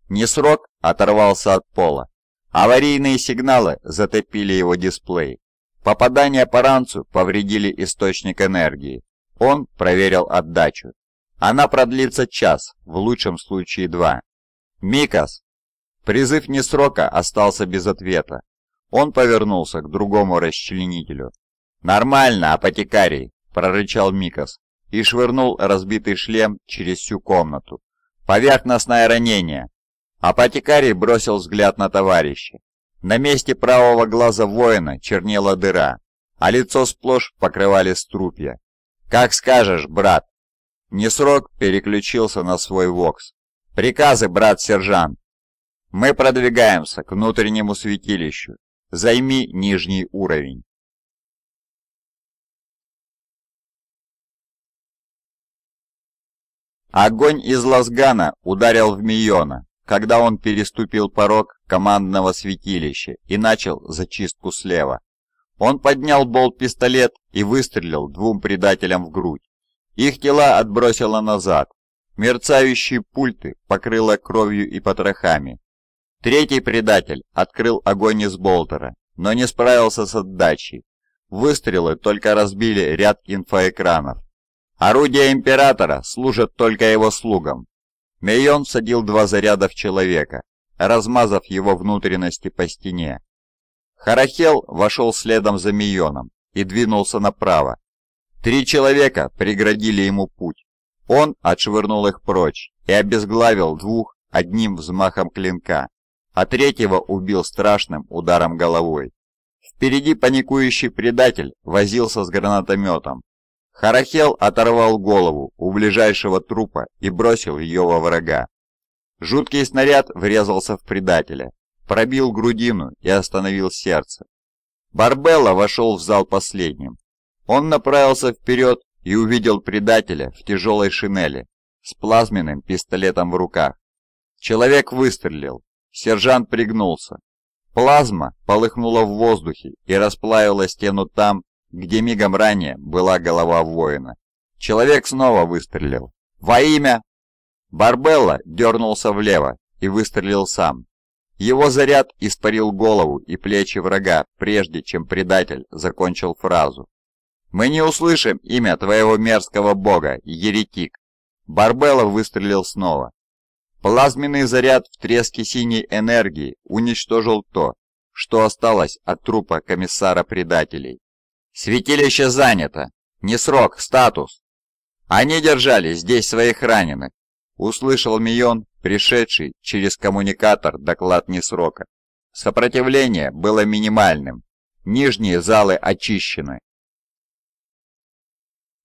Несрок оторвался от пола. Аварийные сигналы затопили его дисплей. Попадания по ранцу повредили источник энергии. Он проверил отдачу. Она продлится час, в лучшем случае два. «Микас!» Призыв Несрока остался без ответа. Он повернулся к другому расчленителю. «Нормально, апотекарий!» – прорычал Микас и швырнул разбитый шлем через всю комнату. «Поверхностное ранение! Апотекарий бросил взгляд на товарища. На месте правого глаза воина чернела дыра, а лицо сплошь покрывали струпья. «Как скажешь, брат!» Несрок переключился на свой вокс. «Приказы, брат-сержант!» «Мы продвигаемся к внутреннему святилищу. Займи нижний уровень». Огонь из лазгана ударил в Мийона, когда он переступил порог командного святилища и начал зачистку слева. Он поднял болт-пистолет и выстрелил двум предателям в грудь. Их тела отбросило назад. Мерцающие пульты покрыло кровью и потрохами. Третий предатель открыл огонь из болтера, но не справился с отдачей. Выстрелы только разбили ряд инфоэкранов. Орудия Императора служат только его слугам. Мейон садил два заряда в человека, размазав его внутренности по стене. Харахел вошел следом за Мейоном и двинулся направо. Три человека преградили ему путь. Он отшвырнул их прочь и обезглавил двух одним взмахом клинка, а третьего убил страшным ударом головой. Впереди паникующий предатель возился с гранатометом, Харахел оторвал голову у ближайшего трупа и бросил ее во врага. Жуткий снаряд врезался в предателя, пробил грудину и остановил сердце. Барбелла вошел в зал последним. Он направился вперед и увидел предателя в тяжелой шинели с плазменным пистолетом в руках. Человек выстрелил. Сержант пригнулся. Плазма полыхнула в воздухе и расплавила стену там, где мигом ранее была голова воина. Человек снова выстрелил. «Во имя!» Барбелла дернулся влево и выстрелил сам. Его заряд испарил голову и плечи врага, прежде чем предатель закончил фразу. «Мы не услышим имя твоего мерзкого бога, еретик!» Барбелла выстрелил снова. Плазменный заряд в треске синей энергии уничтожил то, что осталось от трупа комиссара предателей. Святилище занято. Не срок, статус. Они держали здесь своих раненых. Услышал Мион, пришедший через коммуникатор доклад несрока. Сопротивление было минимальным. Нижние залы очищены.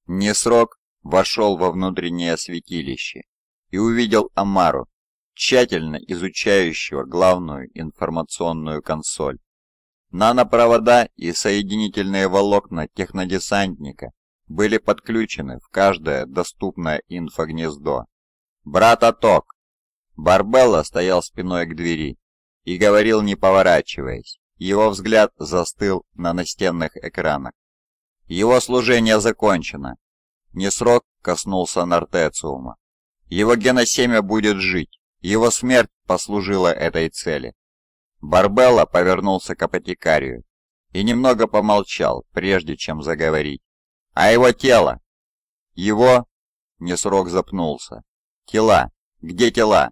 Несрок вошел во внутреннее святилище и увидел Амару, тщательно изучающего главную информационную консоль. Нанопровода и соединительные волокна технодесантника были подключены в каждое доступное инфогнездо. «Брат Аток!» Барбелла стоял спиной к двери и говорил, не поворачиваясь. Его взгляд застыл на настенных экранах. Его служение закончено. Несрок коснулся Нортециума. Его геносемя будет жить. Его смерть послужила этой цели. Барбелла повернулся к апотекарию и немного помолчал, прежде чем заговорить. «А его тело?» «Его?» — Несрок запнулся. «Тела? Где тела?»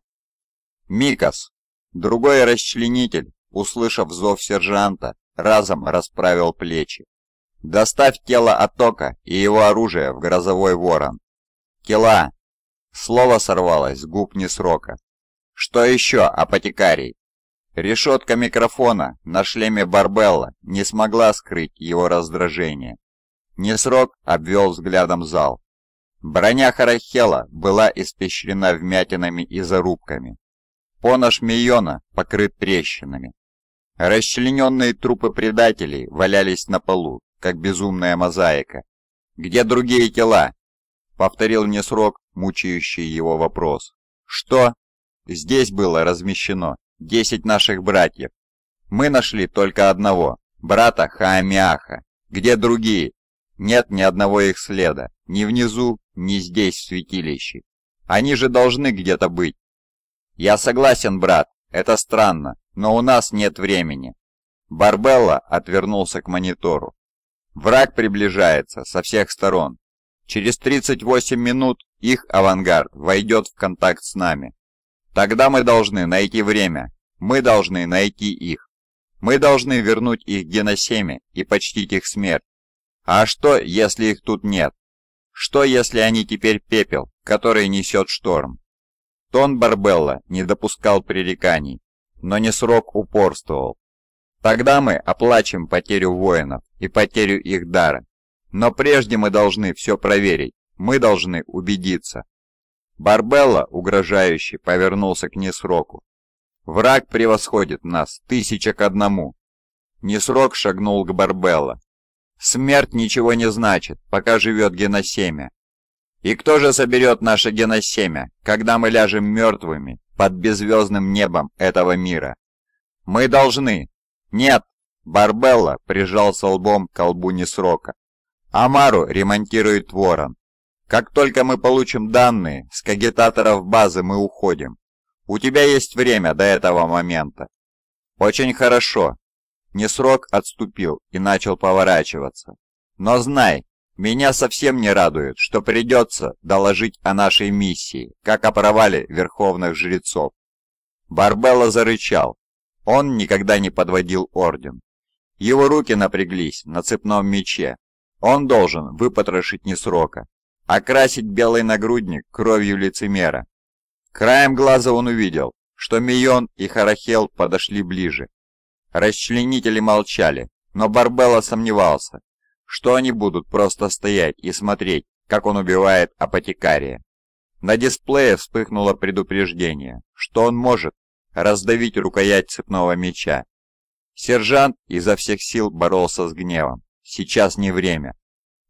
«Микас!» Другой расчленитель, услышав зов сержанта, разом расправил плечи. «Доставь тело оттока и его оружие в грозовой ворон!» «Тела!» Слово сорвалось с губ Несрока. «Что еще, апотекарий?» Решетка микрофона на шлеме Барбелла не смогла скрыть его раздражение. Несрок обвел взглядом зал. Броня Харахела была испещрена вмятинами и зарубками. Понож Мейона покрыт трещинами. Расчлененные трупы предателей валялись на полу, как безумная мозаика. «Где другие тела?» — повторил Несрок, мучающий его вопрос. «Что?» «Здесь было размещено десять наших братьев. Мы нашли только одного, брата Хаамиаха. Где другие? Нет ни одного их следа, ни внизу, ни здесь, в святилище. Они же должны где-то быть. Я согласен, брат, это странно, но у нас нет времени. Барбелла отвернулся к монитору. Враг приближается со всех сторон. Через 38 минут их авангард войдет в контакт с нами. Тогда мы должны найти время, мы должны найти их. Мы должны вернуть их геносеме и почтить их смерть. А что, если их тут нет? Что, если они теперь пепел, который несет шторм? Тон Барбелла не допускал пререканий, но не срок упорствовал. Тогда мы оплачем потерю воинов и потерю их дара. Но прежде мы должны все проверить, мы должны убедиться. Барбелла, угрожающе, повернулся к Несроку. «Враг превосходит нас, тысяча к одному!» Несрок шагнул к Барбелла. «Смерть ничего не значит, пока живет геносемя. И кто же соберет наше геносемя, когда мы ляжем мертвыми под беззвездным небом этого мира? Мы должны...» «Нет!» Барбелла прижался лбом к колбу Несрока. «Амару ремонтирует ворон. Как только мы получим данные с кагитаторов базы, мы уходим. У тебя есть время до этого момента. Очень хорошо. Несрок отступил и начал поворачиваться. Но знай, меня совсем не радует, что придется доложить о нашей миссии, как о провале верховных жрецов. Барбелла зарычал. Он никогда не подводил орден. Его руки напряглись на цепном мече. Он должен выпотрошить Несрока, окрасить белый нагрудник кровью лицемера. Краем глаза он увидел, что Мион и Харахел подошли ближе. Расчленители молчали, но Барбелла сомневался, что они будут просто стоять и смотреть, как он убивает апотекария. На дисплее вспыхнуло предупреждение, что он может раздавить рукоять цепного меча. Сержант изо всех сил боролся с гневом. «Сейчас не время».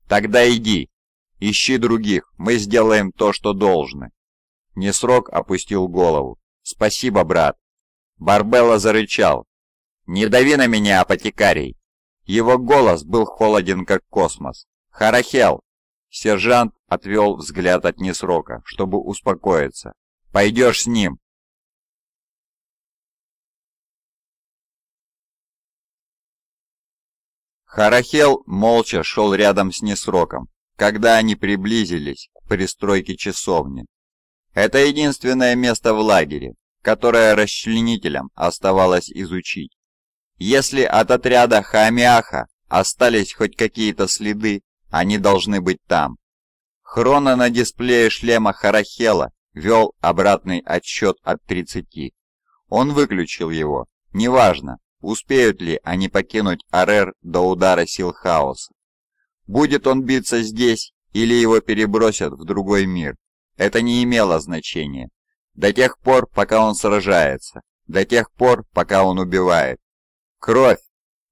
«Тогда иди!» Ищи других, мы сделаем то, что должны». Несрок опустил голову. «Спасибо, брат». Барбелла зарычал. «Не дави на меня, апотекарий!» Его голос был холоден, как космос. «Харахел!» Сержант отвел взгляд от Несрока, чтобы успокоиться. «Пойдешь с ним!» Харахел молча шел рядом с Несроком, когда они приблизились к пристройке часовни. Это единственное место в лагере, которое расчленителям оставалось изучить. Если от отряда Хамиаха остались хоть какие-то следы, они должны быть там. Хрона на дисплее шлема Харахела вел обратный отсчет от 30. Он выключил его. Неважно, успеют ли они покинуть Арер до удара сил хаоса. Будет он биться здесь или его перебросят в другой мир, это не имело значения. До тех пор, пока он сражается, до тех пор, пока он убивает. Кровь!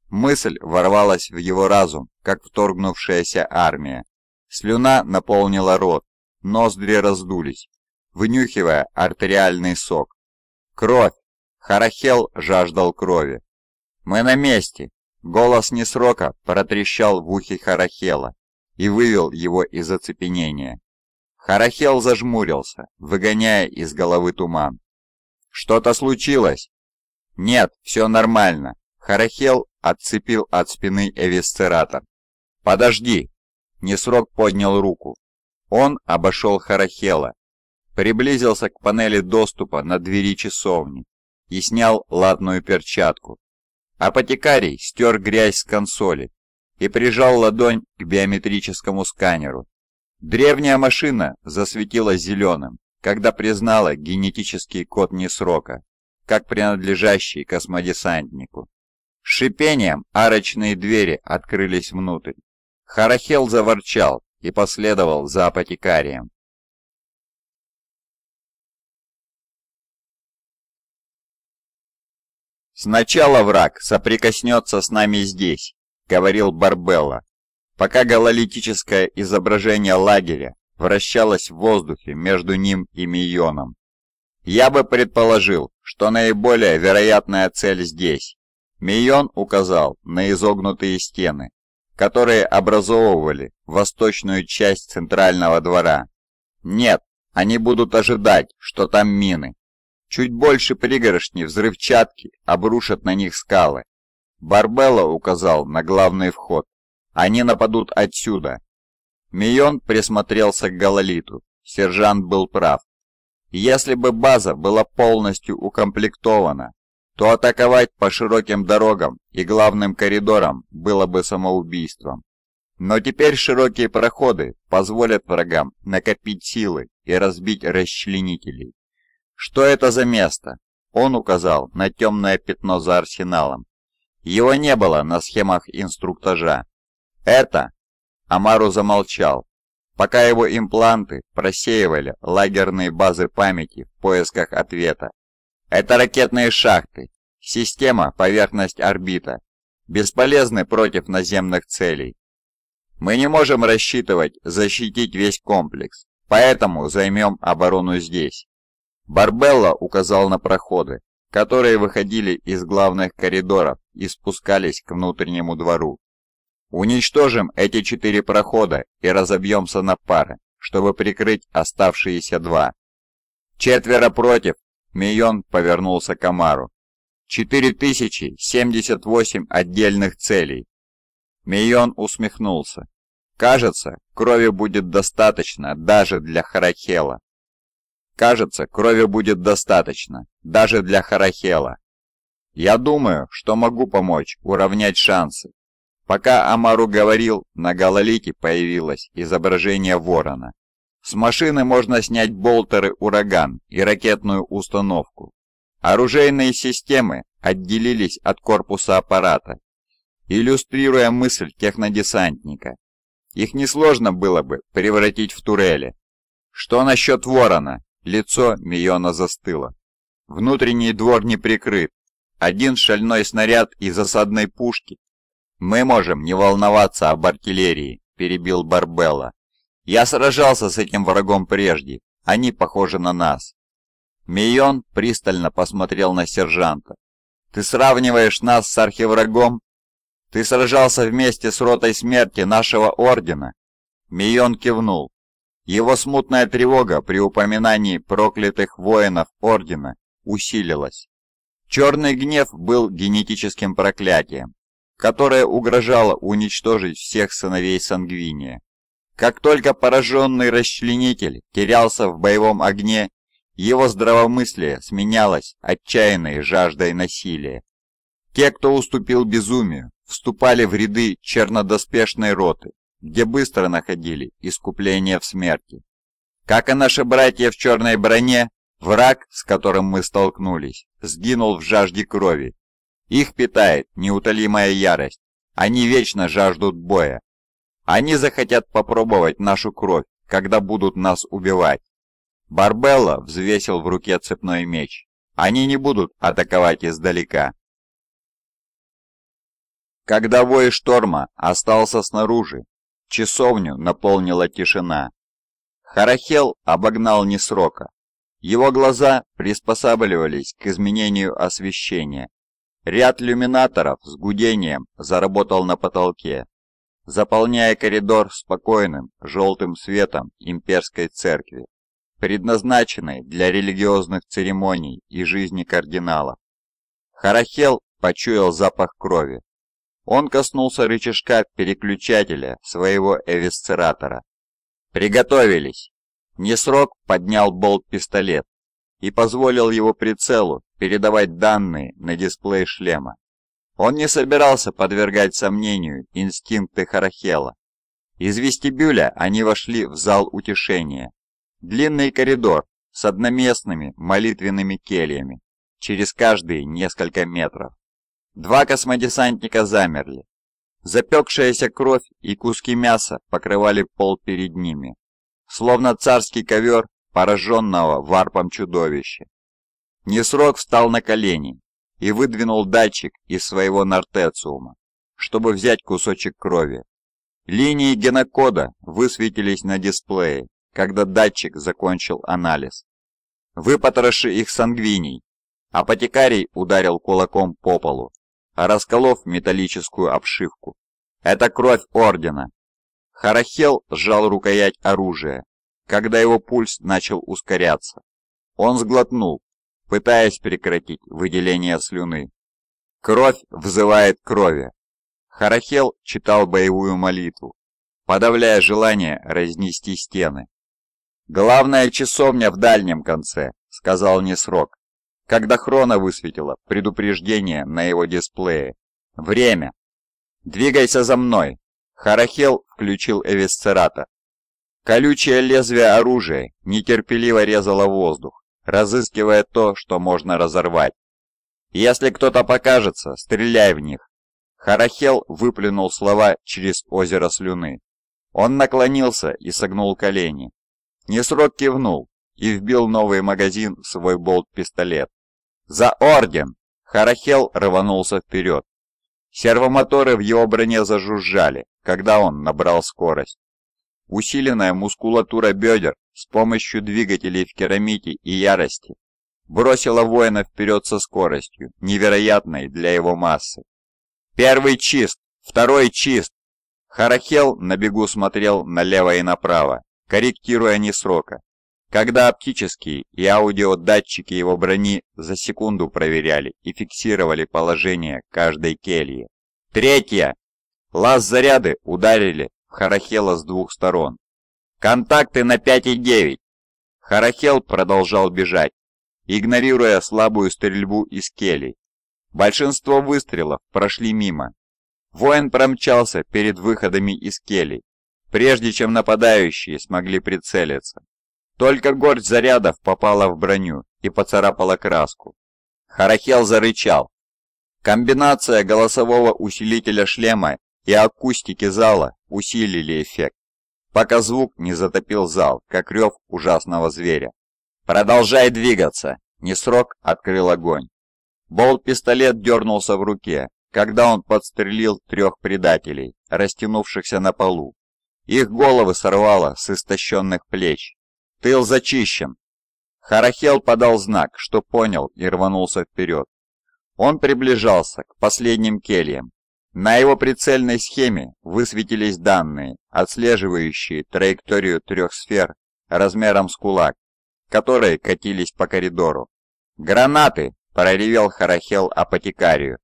Мысль ворвалась в его разум, как вторгнувшаяся армия. Слюна наполнила рот, ноздри раздулись, внюхивая артериальный сок. Кровь! Харахел жаждал крови. «Мы на месте!» Голос Несрока протрещал в ухе Харахела и вывел его из оцепенения. Харахел зажмурился, выгоняя из головы туман. «Что-то случилось?» «Нет, все нормально». Харахел отцепил от спины эвисцератор. «Подожди!» Несрок поднял руку. Он обошел Харахела, приблизился к панели доступа на двери часовни и снял латную перчатку, Апотекарий стер грязь с консоли и прижал ладонь к биометрическому сканеру. Древняя машина засветилась зеленым, когда признала генетический код несрока, как принадлежащий космодесантнику. С шипением арочные двери открылись внутрь. Харахел заворчал и последовал за апотекарием. «Сначала враг соприкоснется с нами здесь», — говорил Барбелла, пока гололитическое изображение лагеря вращалось в воздухе между ним и Мийоном. «Я бы предположил, что наиболее вероятная цель здесь». Мийон указал на изогнутые стены, которые образовывали восточную часть центрального двора. «Нет, они будут ожидать, что там мины, Чуть больше пригоршни взрывчатки обрушат на них скалы. Барбелла указал на главный вход. Они нападут отсюда. Мион присмотрелся к Гололиту. Сержант был прав. Если бы база была полностью укомплектована, то атаковать по широким дорогам и главным коридорам было бы самоубийством. Но теперь широкие проходы позволят врагам накопить силы и разбить расчленителей. «Что это за место?» Он указал на темное пятно за арсеналом. Его не было на схемах инструктажа. «Это...» Амару замолчал, пока его импланты просеивали лагерные базы памяти в поисках ответа. «Это ракетные шахты, система поверхность орбита, бесполезны против наземных целей. Мы не можем рассчитывать защитить весь комплекс, поэтому займем оборону здесь». Барбелла указал на проходы, которые выходили из главных коридоров и спускались к внутреннему двору. «Уничтожим эти четыре прохода и разобьемся на пары, чтобы прикрыть оставшиеся два». «Четверо против!» — Мийон повернулся к Амару. восемь отдельных целей!» Мийон усмехнулся. «Кажется, крови будет достаточно даже для Харахела». Кажется, крови будет достаточно, даже для Харахела. Я думаю, что могу помочь уравнять шансы. Пока Амару говорил, на гололике появилось изображение ворона. С машины можно снять болтеры «Ураган» и ракетную установку. Оружейные системы отделились от корпуса аппарата, иллюстрируя мысль технодесантника. Их несложно было бы превратить в турели. Что насчет ворона? Лицо Миона застыло. Внутренний двор не прикрыт. Один шальной снаряд из осадной пушки. «Мы можем не волноваться об артиллерии», — перебил Барбелла. «Я сражался с этим врагом прежде. Они похожи на нас». Мион пристально посмотрел на сержанта. «Ты сравниваешь нас с архиврагом? Ты сражался вместе с ротой смерти нашего ордена?» Мион кивнул. Его смутная тревога при упоминании проклятых воинов Ордена усилилась. Черный гнев был генетическим проклятием, которое угрожало уничтожить всех сыновей Сангвиния. Как только пораженный расчленитель терялся в боевом огне, его здравомыслие сменялось отчаянной жаждой насилия. Те, кто уступил безумию, вступали в ряды чернодоспешной роты, где быстро находили искупление в смерти. Как и наши братья в черной броне, враг, с которым мы столкнулись, сгинул в жажде крови. Их питает неутолимая ярость. Они вечно жаждут боя. Они захотят попробовать нашу кровь, когда будут нас убивать. Барбелла взвесил в руке цепной меч. Они не будут атаковать издалека. Когда вой шторма остался снаружи, Часовню наполнила тишина. Харахел обогнал не срока. Его глаза приспосабливались к изменению освещения. Ряд люминаторов с гудением заработал на потолке, заполняя коридор спокойным желтым светом имперской церкви, предназначенной для религиозных церемоний и жизни кардиналов. Харахел почуял запах крови, он коснулся рычажка переключателя своего эвисцератора. «Приготовились!» Несрок поднял болт-пистолет и позволил его прицелу передавать данные на дисплей шлема. Он не собирался подвергать сомнению инстинкты Харахела. Из вестибюля они вошли в зал утешения. Длинный коридор с одноместными молитвенными кельями, через каждые несколько метров. Два космодесантника замерли. Запекшаяся кровь и куски мяса покрывали пол перед ними, словно царский ковер пораженного варпом чудовища. Несрок встал на колени и выдвинул датчик из своего нортециума, чтобы взять кусочек крови. Линии генокода высветились на дисплее, когда датчик закончил анализ. «Выпотроши их сангвиней, Апотекарий ударил кулаком по полу. А расколов металлическую обшивку. «Это кровь Ордена!» Харахел сжал рукоять оружия, когда его пульс начал ускоряться. Он сглотнул, пытаясь прекратить выделение слюны. «Кровь взывает крови!» Харахел читал боевую молитву, подавляя желание разнести стены. «Главная часовня в дальнем конце», — сказал Несрок, когда Хрона высветила предупреждение на его дисплее. «Время! Двигайся за мной!» Харахел включил Эвисцерата. Колючее лезвие оружия нетерпеливо резало воздух, разыскивая то, что можно разорвать. «Если кто-то покажется, стреляй в них!» Харахел выплюнул слова через озеро слюны. Он наклонился и согнул колени. Несрок кивнул и вбил новый магазин в свой болт-пистолет. «За орден!» Харахел рванулся вперед. Сервомоторы в его броне зажужжали, когда он набрал скорость. Усиленная мускулатура бедер с помощью двигателей в керамите и ярости бросила воина вперед со скоростью, невероятной для его массы. «Первый чист! Второй чист!» Харахел на бегу смотрел налево и направо, корректируя несрока, когда оптические и аудиодатчики его брони за секунду проверяли и фиксировали положение каждой кельи. Третье. Лаз-заряды ударили в Харахела с двух сторон. «Контакты на 5,9!» Харахел продолжал бежать, игнорируя слабую стрельбу из келей. Большинство выстрелов прошли мимо. Воин промчался перед выходами из келей, прежде чем нападающие смогли прицелиться. Только горсть зарядов попала в броню и поцарапала краску. Харахел зарычал. Комбинация голосового усилителя шлема и акустики зала усилили эффект, пока звук не затопил зал, как рев ужасного зверя. «Продолжай двигаться!» Несрок открыл огонь. Болт-пистолет дернулся в руке, когда он подстрелил трех предателей, растянувшихся на полу. Их головы сорвало с истощенных плеч, «Тыл зачищен!» Харахел подал знак, что понял, и рванулся вперед. Он приближался к последним кельям. На его прицельной схеме высветились данные, отслеживающие траекторию трех сфер размером с кулак, которые катились по коридору. «Гранаты!» – проревел Харахел апотекарию.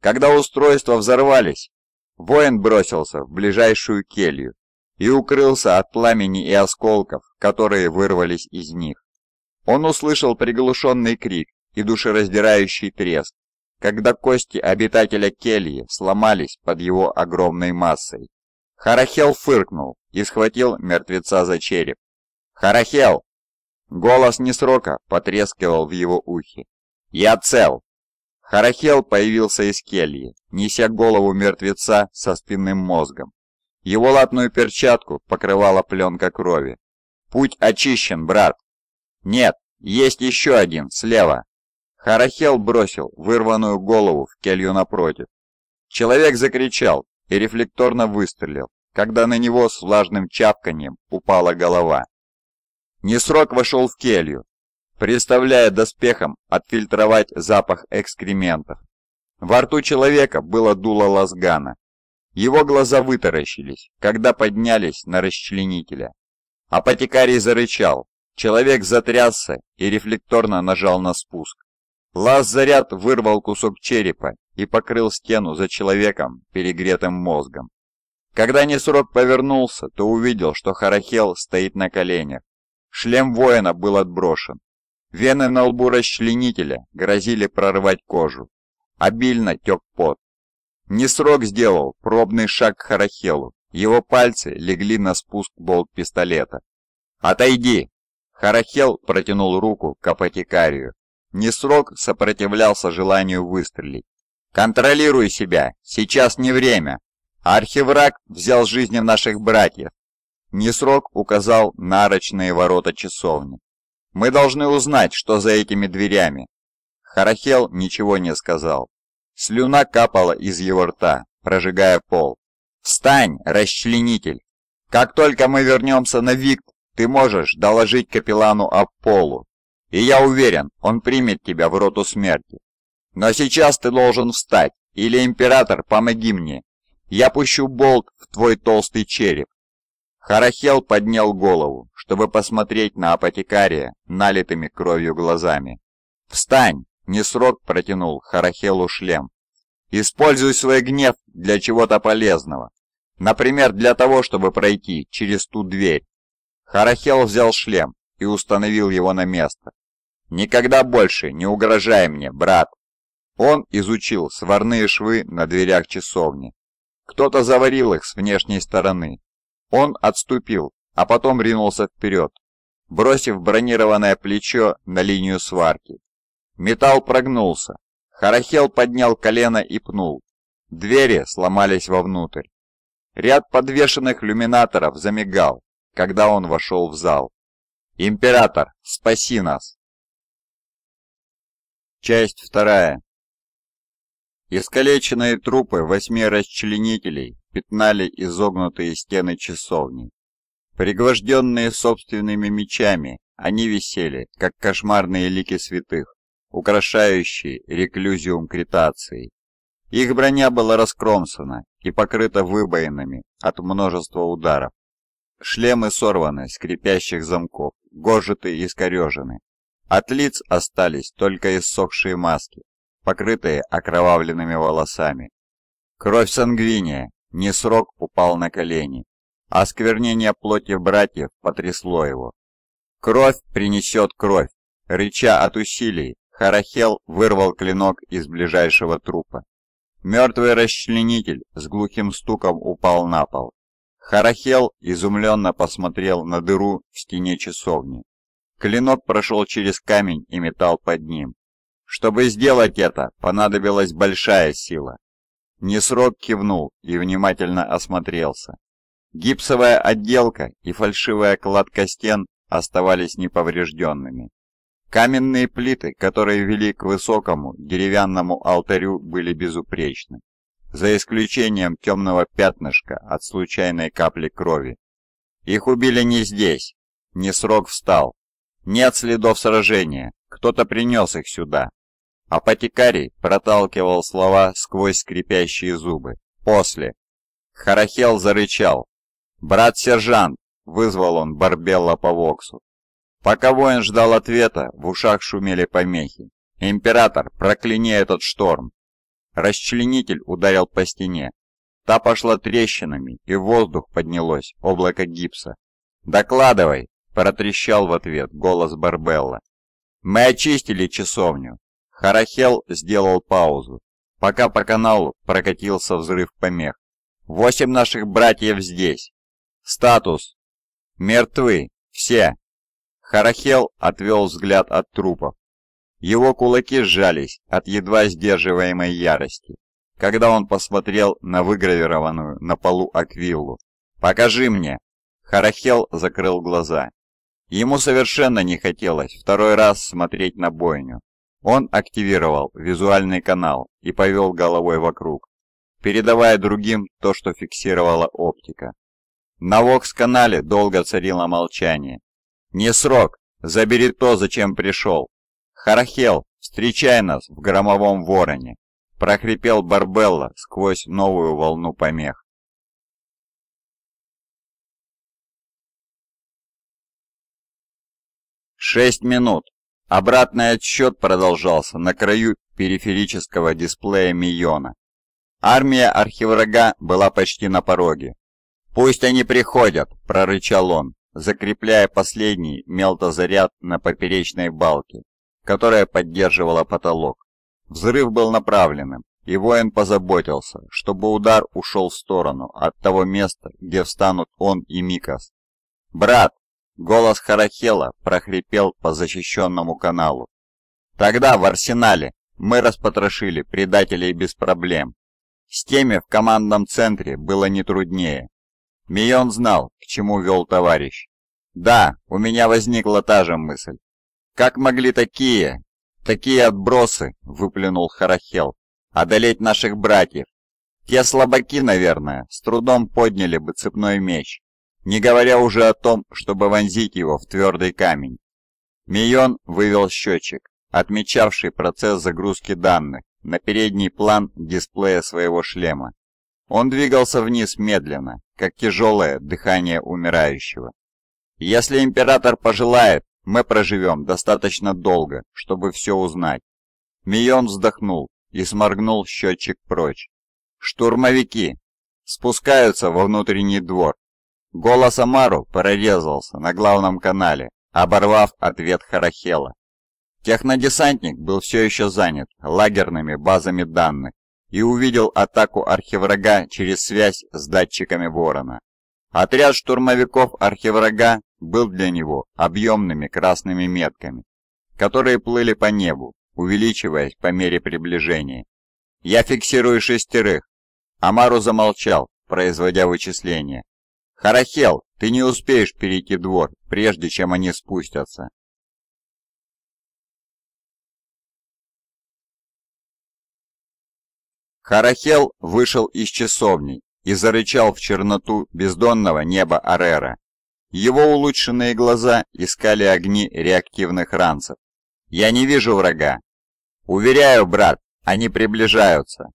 Когда устройства взорвались, воин бросился в ближайшую келью и укрылся от пламени и осколков, которые вырвались из них. Он услышал приглушенный крик и душераздирающий треск, когда кости обитателя кельи сломались под его огромной массой. Харахел фыркнул и схватил мертвеца за череп. «Харахел!» Голос Несрока потрескивал в его ухе. «Я цел!» Харахел появился из кельи, неся голову мертвеца со спинным мозгом. Его латную перчатку покрывала пленка крови. «Путь очищен, брат!» «Нет, есть еще один, слева!» Харахел бросил вырванную голову в келью напротив. Человек закричал и рефлекторно выстрелил, когда на него с влажным чавканием упала голова. Несрок вошел в келью, представляя доспехом отфильтровать запах экскрементов. Во рту человека было дуло лазгана, его глаза вытаращились, когда поднялись на расчленителя. Апотекарий зарычал. Человек затрясся и рефлекторно нажал на спуск. Лаз-заряд вырвал кусок черепа и покрыл стену за человеком, перегретым мозгом. Когда Несрок повернулся, то увидел, что Харахел стоит на коленях. Шлем воина был отброшен. Вены на лбу расчленителя грозили прорвать кожу. Обильно тек пот. Не срок сделал пробный шаг к Харахелу. Его пальцы легли на спуск болт пистолета. «Отойди!» Харахел протянул руку к апотекарию. Несрок сопротивлялся желанию выстрелить. «Контролируй себя! Сейчас не время! Архивраг взял жизни наших братьев!» Несрок указал нарочные ворота часовни. «Мы должны узнать, что за этими дверями!» Харахел ничего не сказал. Слюна капала из его рта, прожигая пол. «Встань, расчленитель! Как только мы вернемся на Викт, ты можешь доложить капеллану о полу, и я уверен, он примет тебя в роту смерти. Но сейчас ты должен встать, или, Император, помоги мне. Я пущу болт в твой толстый череп». Харахел поднял голову, чтобы посмотреть на апотекария налитыми кровью глазами. «Встань!» Несрок протянул Харахелу шлем. «Используй свой гнев для чего-то полезного. Например, для того, чтобы пройти через ту дверь». Харахел взял шлем и установил его на место. «Никогда больше не угрожай мне, брат!» Он изучил сварные швы на дверях часовни. Кто-то заварил их с внешней стороны. Он отступил, а потом ринулся вперед, бросив бронированное плечо на линию сварки. Металл прогнулся. Харахел поднял колено и пнул. Двери сломались вовнутрь. Ряд подвешенных люминаторов замигал, когда он вошел в зал. «Император, спаси нас!» Часть вторая. Искалеченные трупы восьми расчленителей пятнали изогнутые стены часовни. Пригвожденные собственными мечами, они висели, как кошмарные лики святых украшающей реклюзиум Критации. Их броня была раскромсана и покрыта выбоинами от множества ударов. Шлемы сорваны с крепящих замков, гожиты и скорежены. От лиц остались только иссохшие маски, покрытые окровавленными волосами. Кровь сангвиния, не срок упал на колени, а сквернение плоти братьев потрясло его. Кровь принесет кровь, рыча от усилий, Харахел вырвал клинок из ближайшего трупа. Мертвый расчленитель с глухим стуком упал на пол. Харахел изумленно посмотрел на дыру в стене часовни. Клинок прошел через камень и металл под ним. Чтобы сделать это, понадобилась большая сила. Несрок кивнул и внимательно осмотрелся. Гипсовая отделка и фальшивая кладка стен оставались неповрежденными. Каменные плиты, которые вели к высокому деревянному алтарю, были безупречны, за исключением темного пятнышка от случайной капли крови. Их убили не здесь, не срок встал, нет следов сражения, кто-то принес их сюда. Апотекарий проталкивал слова сквозь скрипящие зубы. После. Харахел зарычал. «Брат-сержант!» — вызвал он Барбелла по воксу. Пока воин ждал ответа, в ушах шумели помехи. «Император, прокляни этот шторм!» Расчленитель ударил по стене. Та пошла трещинами, и в воздух поднялось облако гипса. «Докладывай!» – протрещал в ответ голос Барбелла. «Мы очистили часовню!» Харахел сделал паузу, пока по каналу прокатился взрыв помех. «Восемь наших братьев здесь!» «Статус!» «Мертвы! Все!» Харахел отвел взгляд от трупов. Его кулаки сжались от едва сдерживаемой ярости, когда он посмотрел на выгравированную на полу аквиллу. «Покажи мне!» Харахел закрыл глаза. Ему совершенно не хотелось второй раз смотреть на бойню. Он активировал визуальный канал и повел головой вокруг, передавая другим то, что фиксировала оптика. На вокс-канале долго царило молчание, не срок. Забери то, зачем пришел. Харахел, встречай нас в громовом вороне. Прокрепел Барбелла сквозь новую волну помех. Шесть минут. Обратный отсчет продолжался на краю периферического дисплея Миона. Армия архиврага была почти на пороге. «Пусть они приходят!» – прорычал он закрепляя последний мелтозаряд на поперечной балке, которая поддерживала потолок. Взрыв был направленным, и воин позаботился, чтобы удар ушел в сторону от того места, где встанут он и Микас. «Брат!» — голос Харахела прохрипел по защищенному каналу. «Тогда в арсенале мы распотрошили предателей без проблем. С теми в командном центре было не труднее. Мион знал, к чему вел товарищ. «Да, у меня возникла та же мысль. Как могли такие, такие отбросы, — выплюнул Харахел, — одолеть наших братьев? Те слабаки, наверное, с трудом подняли бы цепной меч, не говоря уже о том, чтобы вонзить его в твердый камень». Мион вывел счетчик, отмечавший процесс загрузки данных, на передний план дисплея своего шлема. Он двигался вниз медленно, как тяжелое дыхание умирающего. Если император пожелает, мы проживем достаточно долго, чтобы все узнать. Мион вздохнул и сморгнул счетчик прочь. Штурмовики спускаются во внутренний двор. Голос Амару прорезался на главном канале, оборвав ответ Харахела. Технодесантник был все еще занят лагерными базами данных, и увидел атаку архиврага через связь с датчиками Ворона. Отряд штурмовиков архиврага был для него объемными красными метками, которые плыли по небу, увеличиваясь по мере приближения. «Я фиксирую шестерых!» Амару замолчал, производя вычисления. «Харахел, ты не успеешь перейти двор, прежде чем они спустятся!» Харахел вышел из часовни и зарычал в черноту бездонного неба Арера. Его улучшенные глаза искали огни реактивных ранцев. «Я не вижу врага». «Уверяю, брат, они приближаются.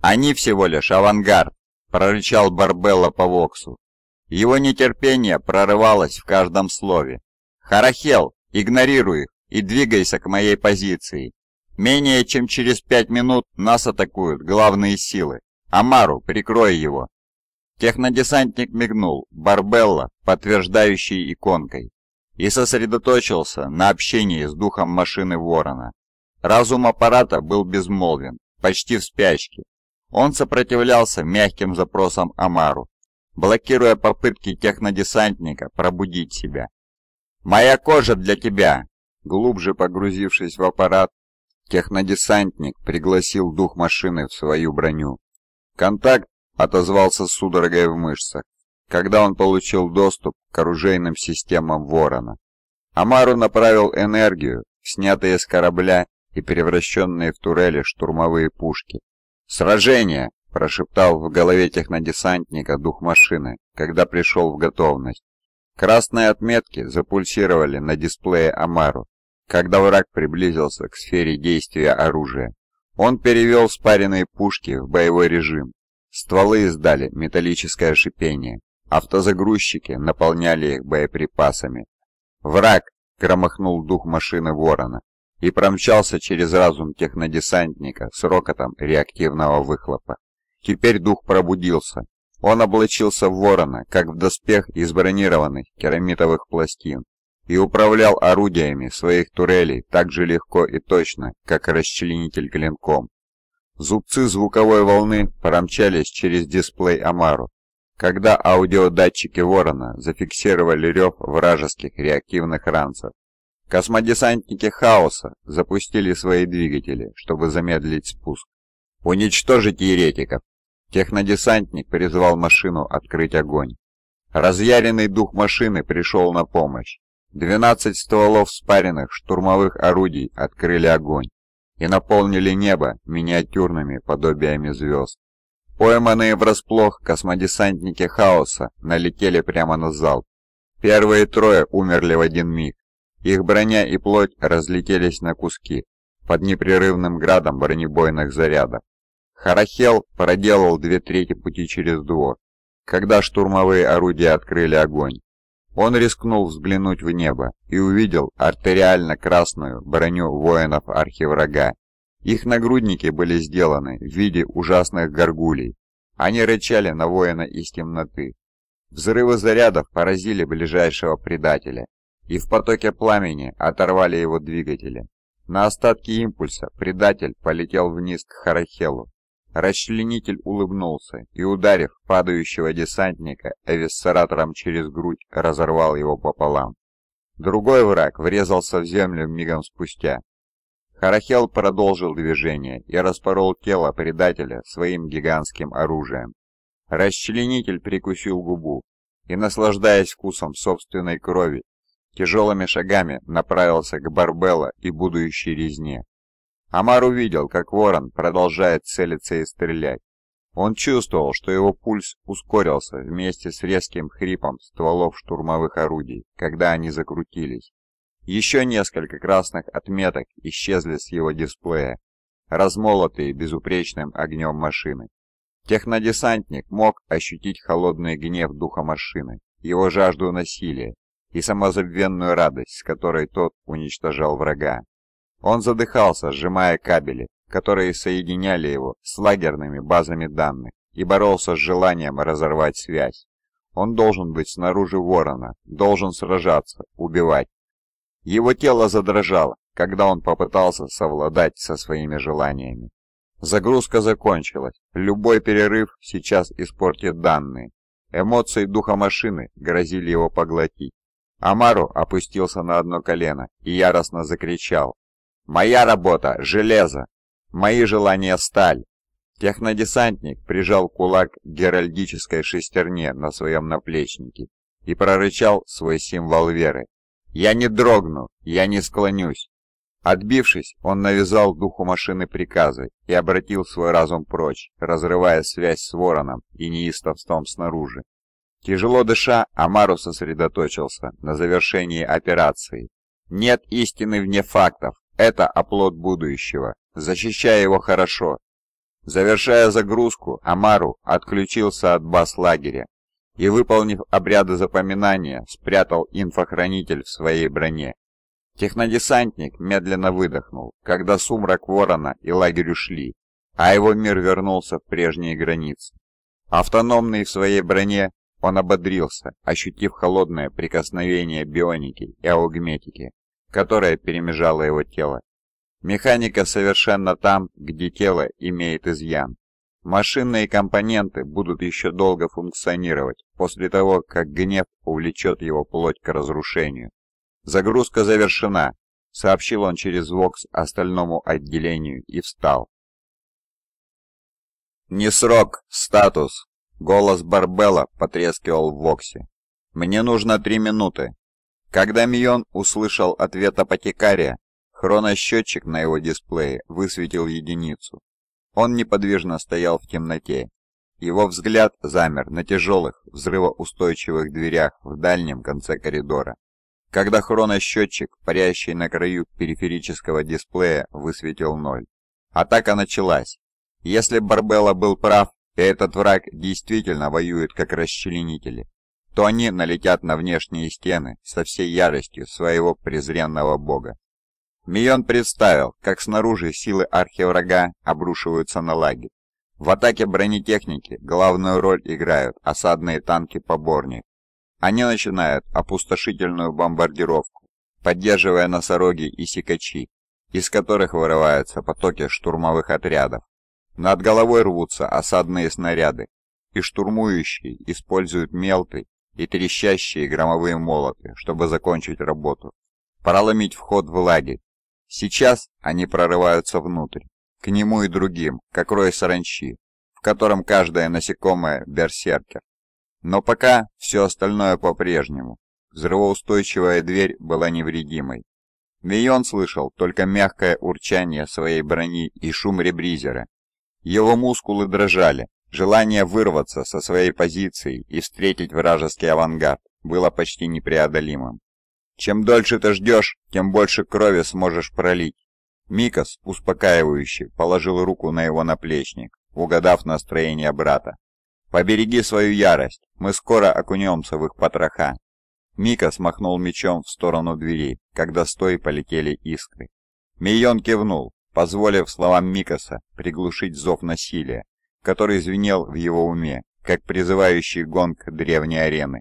Они всего лишь авангард», — прорычал Барбелла по Воксу. Его нетерпение прорывалось в каждом слове. «Харахел, игнорируй их и двигайся к моей позиции. Менее чем через пять минут нас атакуют главные силы. Амару, прикрой его!» Технодесантник мигнул, Барбелла, подтверждающий иконкой, и сосредоточился на общении с духом машины Ворона. Разум аппарата был безмолвен, почти в спячке. Он сопротивлялся мягким запросам Амару, блокируя попытки технодесантника пробудить себя. «Моя кожа для тебя!» Глубже погрузившись в аппарат, Технодесантник пригласил дух машины в свою броню. Контакт отозвался судорогой в мышцах, когда он получил доступ к оружейным системам Ворона. Амару направил энергию, снятые с корабля и превращенные в турели штурмовые пушки. «Сражение!» – прошептал в голове технодесантника дух машины, когда пришел в готовность. Красные отметки запульсировали на дисплее Амару, когда враг приблизился к сфере действия оружия. Он перевел спаренные пушки в боевой режим. Стволы издали металлическое шипение. Автозагрузчики наполняли их боеприпасами. «Враг!» — громыхнул дух машины Ворона и промчался через разум технодесантника с рокотом реактивного выхлопа. Теперь дух пробудился. Он облачился в ворона, как в доспех из бронированных керамитовых пластин, и управлял орудиями своих турелей так же легко и точно, как расчленитель клинком. Зубцы звуковой волны промчались через дисплей Амару, когда аудиодатчики Ворона зафиксировали рев вражеских реактивных ранцев. Космодесантники Хаоса запустили свои двигатели, чтобы замедлить спуск. «Уничтожить еретиков!» Технодесантник призвал машину открыть огонь. Разъяренный дух машины пришел на помощь, Двенадцать стволов спаренных штурмовых орудий открыли огонь и наполнили небо миниатюрными подобиями звезд. Пойманные врасплох космодесантники хаоса налетели прямо на залп. Первые трое умерли в один миг. Их броня и плоть разлетелись на куски под непрерывным градом бронебойных зарядов. Харахел проделал две трети пути через двор, когда штурмовые орудия открыли огонь. Он рискнул взглянуть в небо и увидел артериально-красную броню воинов архиврага. Их нагрудники были сделаны в виде ужасных горгулей. Они рычали на воина из темноты. Взрывы зарядов поразили ближайшего предателя, и в потоке пламени оторвали его двигатели. На остатки импульса предатель полетел вниз к Харахелу, Расчленитель улыбнулся и, ударив падающего десантника, эвиссератором через грудь разорвал его пополам. Другой враг врезался в землю мигом спустя. Харахел продолжил движение и распорол тело предателя своим гигантским оружием. Расчленитель прикусил губу и, наслаждаясь вкусом собственной крови, тяжелыми шагами направился к Барбелла и будущей резне. Амар увидел, как ворон продолжает целиться и стрелять. Он чувствовал, что его пульс ускорился вместе с резким хрипом стволов штурмовых орудий, когда они закрутились. Еще несколько красных отметок исчезли с его дисплея, размолотые безупречным огнем машины. Технодесантник мог ощутить холодный гнев духа машины, его жажду насилия и самозабвенную радость, с которой тот уничтожал врага. Он задыхался, сжимая кабели, которые соединяли его с лагерными базами данных, и боролся с желанием разорвать связь. Он должен быть снаружи ворона, должен сражаться, убивать. Его тело задрожало, когда он попытался совладать со своими желаниями. Загрузка закончилась. Любой перерыв сейчас испортит данные. Эмоции духа машины грозили его поглотить. Амару опустился на одно колено и яростно закричал, Моя работа — железо. Мои желания — сталь. Технодесантник прижал кулак к геральдической шестерне на своем наплечнике и прорычал свой символ веры. «Я не дрогну, я не склонюсь». Отбившись, он навязал духу машины приказы и обратил свой разум прочь, разрывая связь с вороном и неистовством снаружи. Тяжело дыша, Амару сосредоточился на завершении операции. Нет истины вне фактов, это оплот будущего. Защищай его хорошо. Завершая загрузку, Амару отключился от баз лагеря и, выполнив обряды запоминания, спрятал инфохранитель в своей броне. Технодесантник медленно выдохнул, когда сумрак ворона и лагерь ушли, а его мир вернулся в прежние границы. Автономный в своей броне, он ободрился, ощутив холодное прикосновение бионики и аугметики которая перемежала его тело. Механика совершенно там, где тело имеет изъян. Машинные компоненты будут еще долго функционировать после того, как гнев увлечет его плоть к разрушению. «Загрузка завершена», — сообщил он через Вокс остальному отделению и встал. «Не срок, статус!» — голос Барбелла потрескивал в Воксе. «Мне нужно три минуты, когда Мион услышал ответ апотекария, хроносчетчик на его дисплее высветил единицу. Он неподвижно стоял в темноте. Его взгляд замер на тяжелых, взрывоустойчивых дверях в дальнем конце коридора. Когда хроносчетчик, парящий на краю периферического дисплея, высветил ноль. Атака началась. Если Барбелла был прав, и этот враг действительно воюет как расчленители, то они налетят на внешние стены со всей яростью своего презренного бога. Мион представил, как снаружи силы архиврага обрушиваются на лагерь. В атаке бронетехники главную роль играют осадные танки поборник. Они начинают опустошительную бомбардировку, поддерживая носороги и сикачи, из которых вырываются потоки штурмовых отрядов. Над головой рвутся осадные снаряды, и штурмующие используют мелты и трещащие громовые молоты, чтобы закончить работу. Пора вход в лагерь. Сейчас они прорываются внутрь, к нему и другим, как рой саранчи, в котором каждое насекомое – берсеркер. Но пока все остальное по-прежнему. Взрывоустойчивая дверь была невредимой. Вион слышал только мягкое урчание своей брони и шум ребризера. Его мускулы дрожали, Желание вырваться со своей позиции и встретить вражеский авангард было почти непреодолимым. Чем дольше ты ждешь, тем больше крови сможешь пролить. Микас, успокаивающе, положил руку на его наплечник, угадав настроение брата. «Побереги свою ярость, мы скоро окунемся в их потроха». Микас махнул мечом в сторону двери, когда стой полетели искры. Мейон кивнул, позволив словам Микаса приглушить зов насилия, который звенел в его уме, как призывающий гонг древней арены.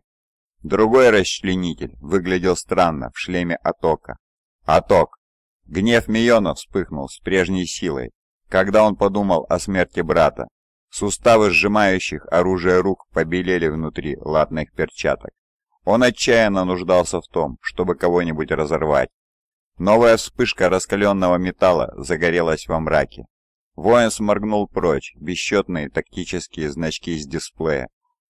Другой расчленитель выглядел странно в шлеме Атока. Аток! Гнев Миона вспыхнул с прежней силой, когда он подумал о смерти брата. Суставы сжимающих оружие рук побелели внутри латных перчаток. Он отчаянно нуждался в том, чтобы кого-нибудь разорвать. Новая вспышка раскаленного металла загорелась во мраке. Воин сморгнул прочь бесчетные тактические значки из дисплея.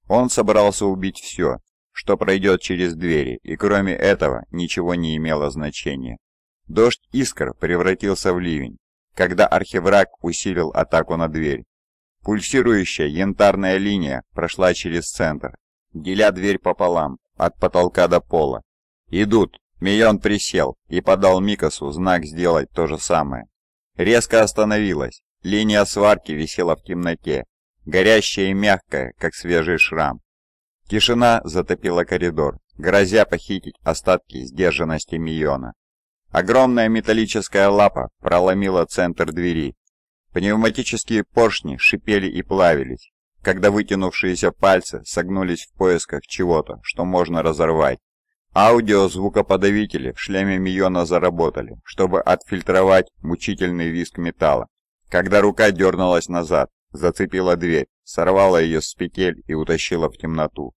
Он собрался убить все, что пройдет через двери, и кроме этого ничего не имело значения. Дождь искр превратился в ливень, когда архивраг усилил атаку на дверь. Пульсирующая янтарная линия прошла через центр, деля дверь пополам, от потолка до пола. «Идут!» Миллион присел и подал Микасу знак сделать то же самое. Резко остановилась, Линия сварки висела в темноте, горящая и мягкая, как свежий шрам. Тишина затопила коридор, грозя похитить остатки сдержанности Миона. Огромная металлическая лапа проломила центр двери. Пневматические поршни шипели и плавились, когда вытянувшиеся пальцы согнулись в поисках чего-то, что можно разорвать. Аудио-звукоподавители в шлеме Миона заработали, чтобы отфильтровать мучительный визг металла когда рука дернулась назад, зацепила дверь, сорвала ее с петель и утащила в темноту.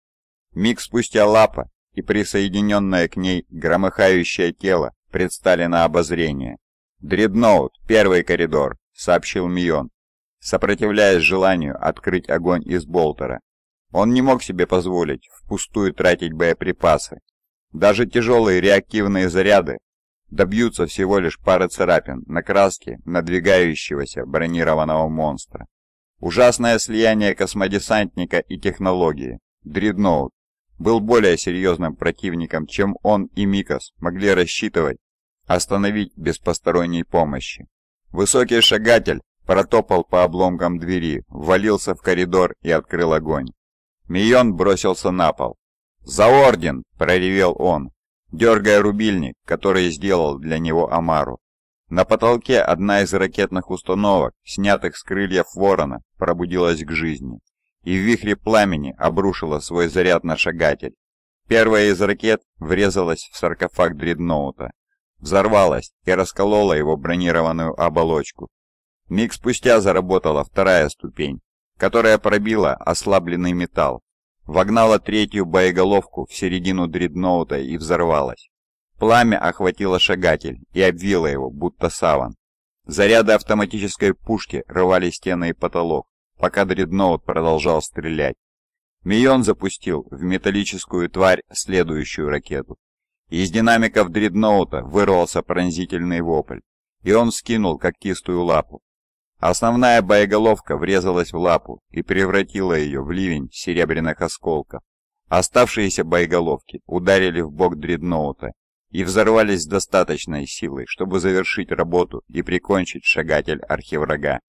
Миг спустя лапа и присоединенное к ней громыхающее тело предстали на обозрение. «Дредноут, первый коридор», — сообщил Мион, сопротивляясь желанию открыть огонь из болтера. Он не мог себе позволить впустую тратить боеприпасы. Даже тяжелые реактивные заряды добьются всего лишь пары царапин на краске надвигающегося бронированного монстра. Ужасное слияние космодесантника и технологии, Дредноут, был более серьезным противником, чем он и Микос могли рассчитывать остановить без посторонней помощи. Высокий шагатель протопал по обломкам двери, ввалился в коридор и открыл огонь. Мион бросился на пол. «За орден!» – проревел он дергая рубильник, который сделал для него Амару. На потолке одна из ракетных установок, снятых с крыльев ворона, пробудилась к жизни, и в вихре пламени обрушила свой заряд на шагатель. Первая из ракет врезалась в саркофаг дредноута, взорвалась и расколола его бронированную оболочку. Миг спустя заработала вторая ступень, которая пробила ослабленный металл вогнала третью боеголовку в середину дредноута и взорвалась. Пламя охватило шагатель и обвило его, будто саван. Заряды автоматической пушки рвали стены и потолок, пока дредноут продолжал стрелять. Мион запустил в металлическую тварь следующую ракету. Из динамиков дредноута вырвался пронзительный вопль, и он скинул когтистую лапу, Основная боеголовка врезалась в лапу и превратила ее в ливень серебряных осколков. Оставшиеся боеголовки ударили в бок дредноута и взорвались с достаточной силой, чтобы завершить работу и прикончить шагатель архиврага.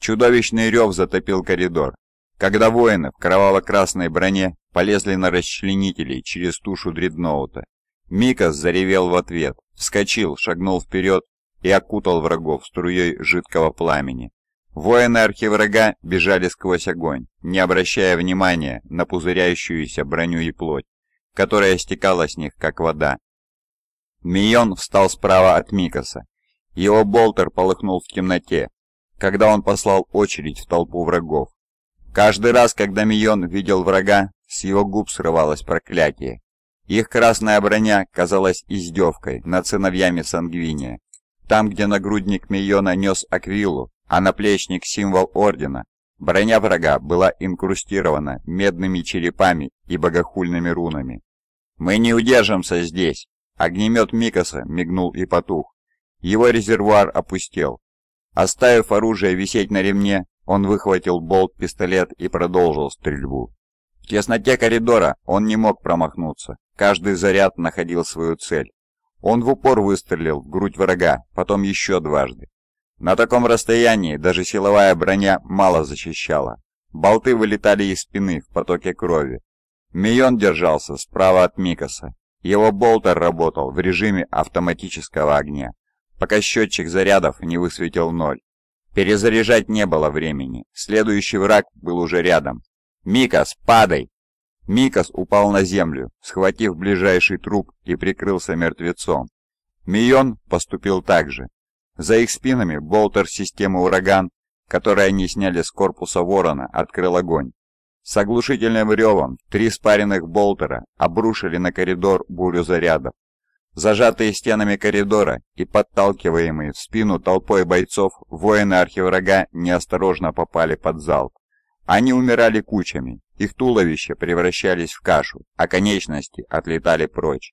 Чудовищный рев затопил коридор, когда воины в кроваво-красной броне полезли на расчленителей через тушу дредноута. Микас заревел в ответ, вскочил, шагнул вперед и окутал врагов струей жидкого пламени. Воины архиврага бежали сквозь огонь, не обращая внимания на пузыряющуюся броню и плоть, которая стекала с них, как вода. Мион встал справа от Микоса. Его болтер полыхнул в темноте, когда он послал очередь в толпу врагов. Каждый раз, когда Мион видел врага, с его губ срывалось проклятие. Их красная броня казалась издевкой над сыновьями Сангвиния, там, где нагрудник Мио нанес аквилу, а наплечник – символ ордена, броня врага была инкрустирована медными черепами и богохульными рунами. «Мы не удержимся здесь!» Огнемет Микаса мигнул и потух. Его резервуар опустел. Оставив оружие висеть на ремне, он выхватил болт-пистолет и продолжил стрельбу. В тесноте коридора он не мог промахнуться. Каждый заряд находил свою цель. Он в упор выстрелил в грудь врага, потом еще дважды. На таком расстоянии даже силовая броня мало защищала. Болты вылетали из спины в потоке крови. Мион держался справа от Микоса. Его болтер работал в режиме автоматического огня, пока счетчик зарядов не высветил ноль. Перезаряжать не было времени. Следующий враг был уже рядом. «Микас, падай!» Микас упал на землю, схватив ближайший труп и прикрылся мертвецом. Мион поступил так же. За их спинами болтер системы «Ураган», который они сняли с корпуса «Ворона», открыл огонь. С оглушительным ревом три спаренных болтера обрушили на коридор бурю зарядов. Зажатые стенами коридора и подталкиваемые в спину толпой бойцов, воины архиврага неосторожно попали под залп. Они умирали кучами, их туловища превращались в кашу, а конечности отлетали прочь.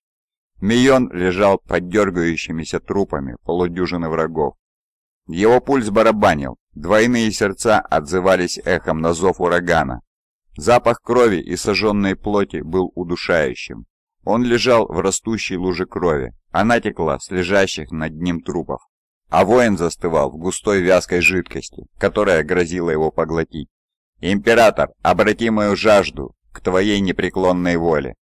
Мион лежал под дергающимися трупами полудюжины врагов. Его пульс барабанил, двойные сердца отзывались эхом на зов урагана. Запах крови и сожженной плоти был удушающим. Он лежал в растущей луже крови, она текла с лежащих над ним трупов, а воин застывал в густой вязкой жидкости, которая грозила его поглотить. «Император, обрати мою жажду к твоей непреклонной воле!»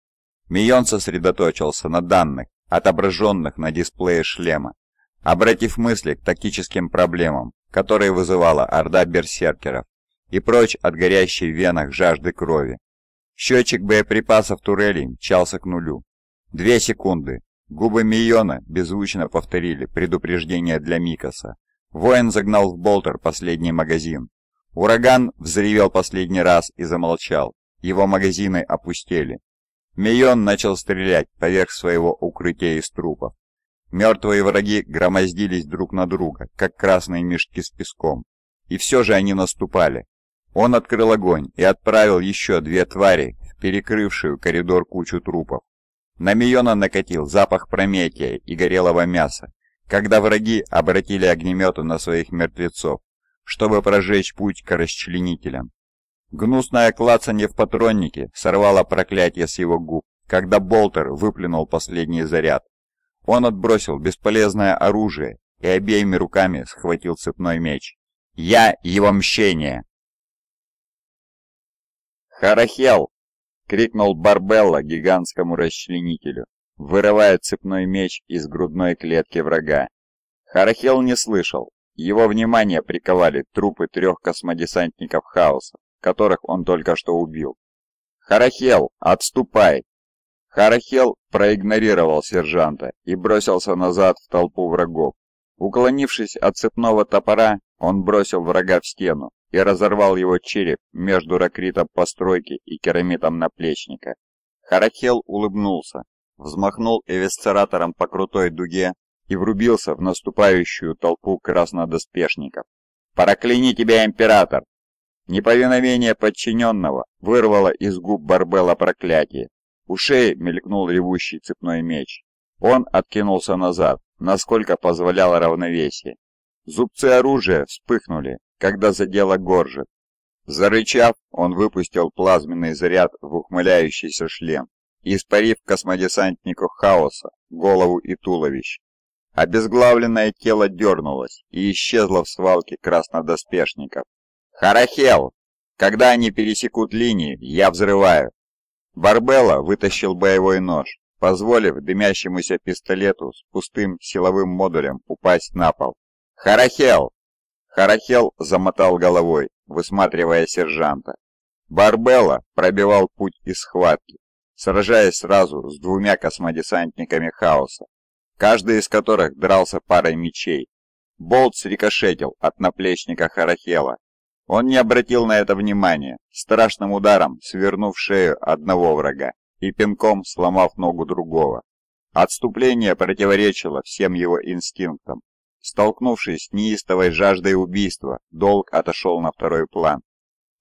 Мион сосредоточился на данных, отображенных на дисплее шлема, обратив мысли к тактическим проблемам, которые вызывала орда берсеркеров, и прочь от горящей в венах жажды крови. Счетчик боеприпасов турели мчался к нулю. Две секунды. Губы Миона беззвучно повторили предупреждение для Микоса. Воин загнал в болтер последний магазин, Ураган взревел последний раз и замолчал. Его магазины опустели. Миллион начал стрелять поверх своего укрытия из трупов. Мертвые враги громоздились друг на друга, как красные мешки с песком. И все же они наступали. Он открыл огонь и отправил еще две твари в перекрывшую коридор кучу трупов. На Миона накатил запах прометия и горелого мяса, когда враги обратили огнеметы на своих мертвецов чтобы прожечь путь к расчленителям. Гнусное клацанье в патроннике сорвало проклятие с его губ, когда Болтер выплюнул последний заряд. Он отбросил бесполезное оружие и обеими руками схватил цепной меч. «Я его мщение!» «Харахел!» — крикнул Барбелла гигантскому расчленителю, вырывая цепной меч из грудной клетки врага. Харахел не слышал, его внимание приковали трупы трех космодесантников Хаоса, которых он только что убил. «Харахел, отступай!» Харахел проигнорировал сержанта и бросился назад в толпу врагов. Уклонившись от цепного топора, он бросил врага в стену и разорвал его череп между ракритом постройки и керамитом наплечника. Харахел улыбнулся, взмахнул эвисцератором по крутой дуге и врубился в наступающую толпу краснодоспешников. «Прокляни тебя, император!» Неповиновение подчиненного вырвало из губ Барбела проклятие. У шеи мелькнул ревущий цепной меч. Он откинулся назад, насколько позволяло равновесие. Зубцы оружия вспыхнули, когда задело горжет. Зарычав, он выпустил плазменный заряд в ухмыляющийся шлем, испарив космодесантнику хаоса голову и туловище. Обезглавленное тело дернулось и исчезло в свалке краснодоспешников. «Харахел! Когда они пересекут линии, я взрываю!» Барбелла вытащил боевой нож, позволив дымящемуся пистолету с пустым силовым модулем упасть на пол. «Харахел!» Харахел замотал головой, высматривая сержанта. Барбелла пробивал путь из схватки, сражаясь сразу с двумя космодесантниками хаоса каждый из которых дрался парой мечей. Болт срикошетил от наплечника Харахела. Он не обратил на это внимания, страшным ударом свернув шею одного врага и пинком сломав ногу другого. Отступление противоречило всем его инстинктам. Столкнувшись с неистовой жаждой убийства, долг отошел на второй план.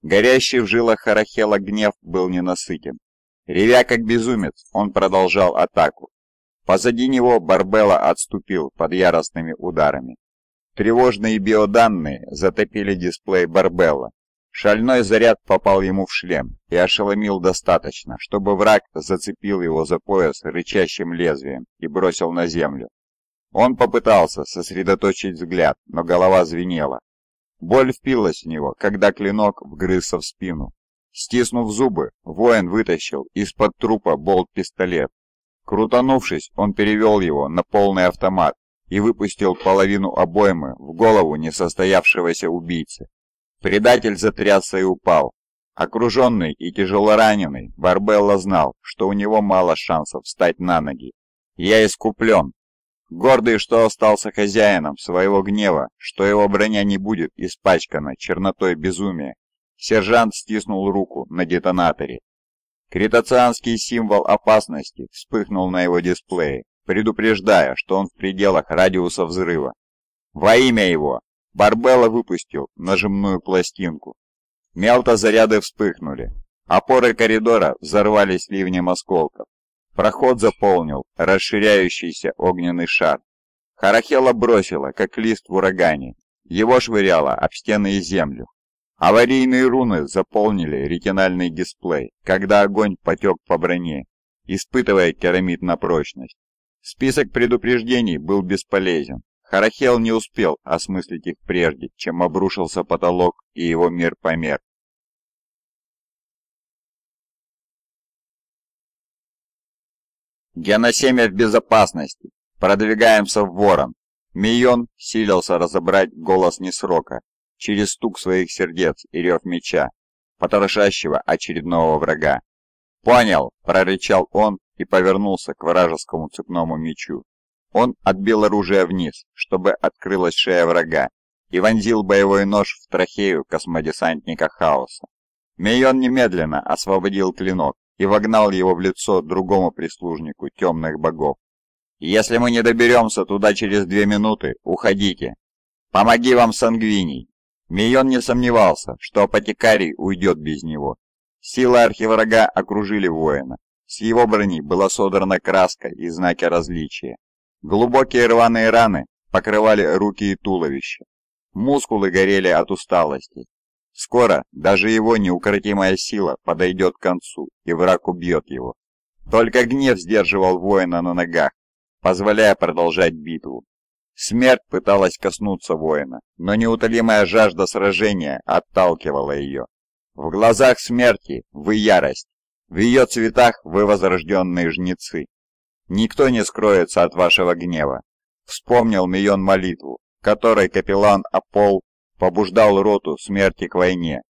Горящий в жилах Харахела гнев был ненасытен. Ревя как безумец, он продолжал атаку, Позади него Барбелла отступил под яростными ударами. Тревожные биоданные затопили дисплей Барбелла. Шальной заряд попал ему в шлем и ошеломил достаточно, чтобы враг зацепил его за пояс рычащим лезвием и бросил на землю. Он попытался сосредоточить взгляд, но голова звенела. Боль впилась в него, когда клинок вгрызся в спину. Стиснув зубы, воин вытащил из-под трупа болт-пистолет Крутанувшись, он перевел его на полный автомат и выпустил половину обоймы в голову несостоявшегося убийцы. Предатель затрясся и упал. Окруженный и тяжело раненый, Барбелла знал, что у него мало шансов встать на ноги. «Я искуплен!» Гордый, что остался хозяином своего гнева, что его броня не будет испачкана чернотой безумия, сержант стиснул руку на детонаторе Критоцианский символ опасности вспыхнул на его дисплее, предупреждая, что он в пределах радиуса взрыва. Во имя его Барбелла выпустил нажимную пластинку. Мелто заряды вспыхнули. Опоры коридора взорвались ливнем осколков. Проход заполнил расширяющийся огненный шар. Харахела бросила, как лист в урагане. Его швыряло об стены и землю. Аварийные руны заполнили ретинальный дисплей, когда огонь потек по броне, испытывая керамид на прочность. Список предупреждений был бесполезен. Харахел не успел осмыслить их прежде, чем обрушился потолок и его мир помер. Геносемя в безопасности. Продвигаемся в Ворон. Мийон силился разобрать голос Несрока, через стук своих сердец и рев меча, потрошащего очередного врага. «Понял!» – прорычал он и повернулся к вражескому цепному мечу. Он отбил оружие вниз, чтобы открылась шея врага, и вонзил боевой нож в трахею космодесантника Хаоса. Мейон немедленно освободил клинок и вогнал его в лицо другому прислужнику темных богов. «Если мы не доберемся туда через две минуты, уходите!» «Помоги вам, Сангвиний!» Мийон не сомневался, что апотекарий уйдет без него. Силы архиврага окружили воина. С его брони была содрана краска и знаки различия. Глубокие рваные раны покрывали руки и туловище. Мускулы горели от усталости. Скоро даже его неукротимая сила подойдет к концу, и враг убьет его. Только гнев сдерживал воина на ногах, позволяя продолжать битву. Смерть пыталась коснуться воина, но неутолимая жажда сражения отталкивала ее. В глазах смерти вы ярость, в ее цветах вы возрожденные жнецы. Никто не скроется от вашего гнева. Вспомнил Мион молитву, которой капеллан Апол побуждал роту смерти к войне.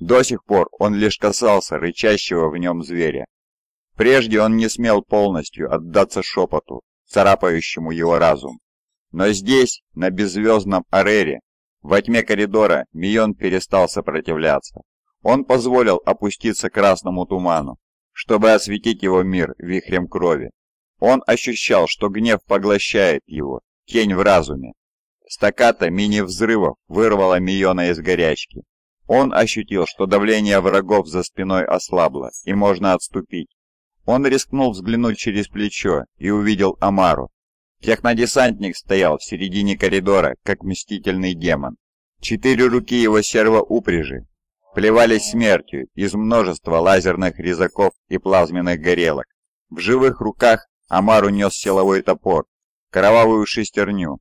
До сих пор он лишь касался рычащего в нем зверя. Прежде он не смел полностью отдаться шепоту, царапающему его разум. Но здесь, на беззвездном Арере, во тьме коридора Мион перестал сопротивляться. Он позволил опуститься красному туману, чтобы осветить его мир вихрем крови. Он ощущал, что гнев поглощает его, тень в разуме. Стаката мини-взрывов вырвала Миона из горячки. Он ощутил, что давление врагов за спиной ослабло, и можно отступить. Он рискнул взглянуть через плечо и увидел Амару, Технодесантник стоял в середине коридора, как мстительный демон. Четыре руки его сервоупряжи плевались смертью из множества лазерных резаков и плазменных горелок. В живых руках Амар унес силовой топор, кровавую шестерню.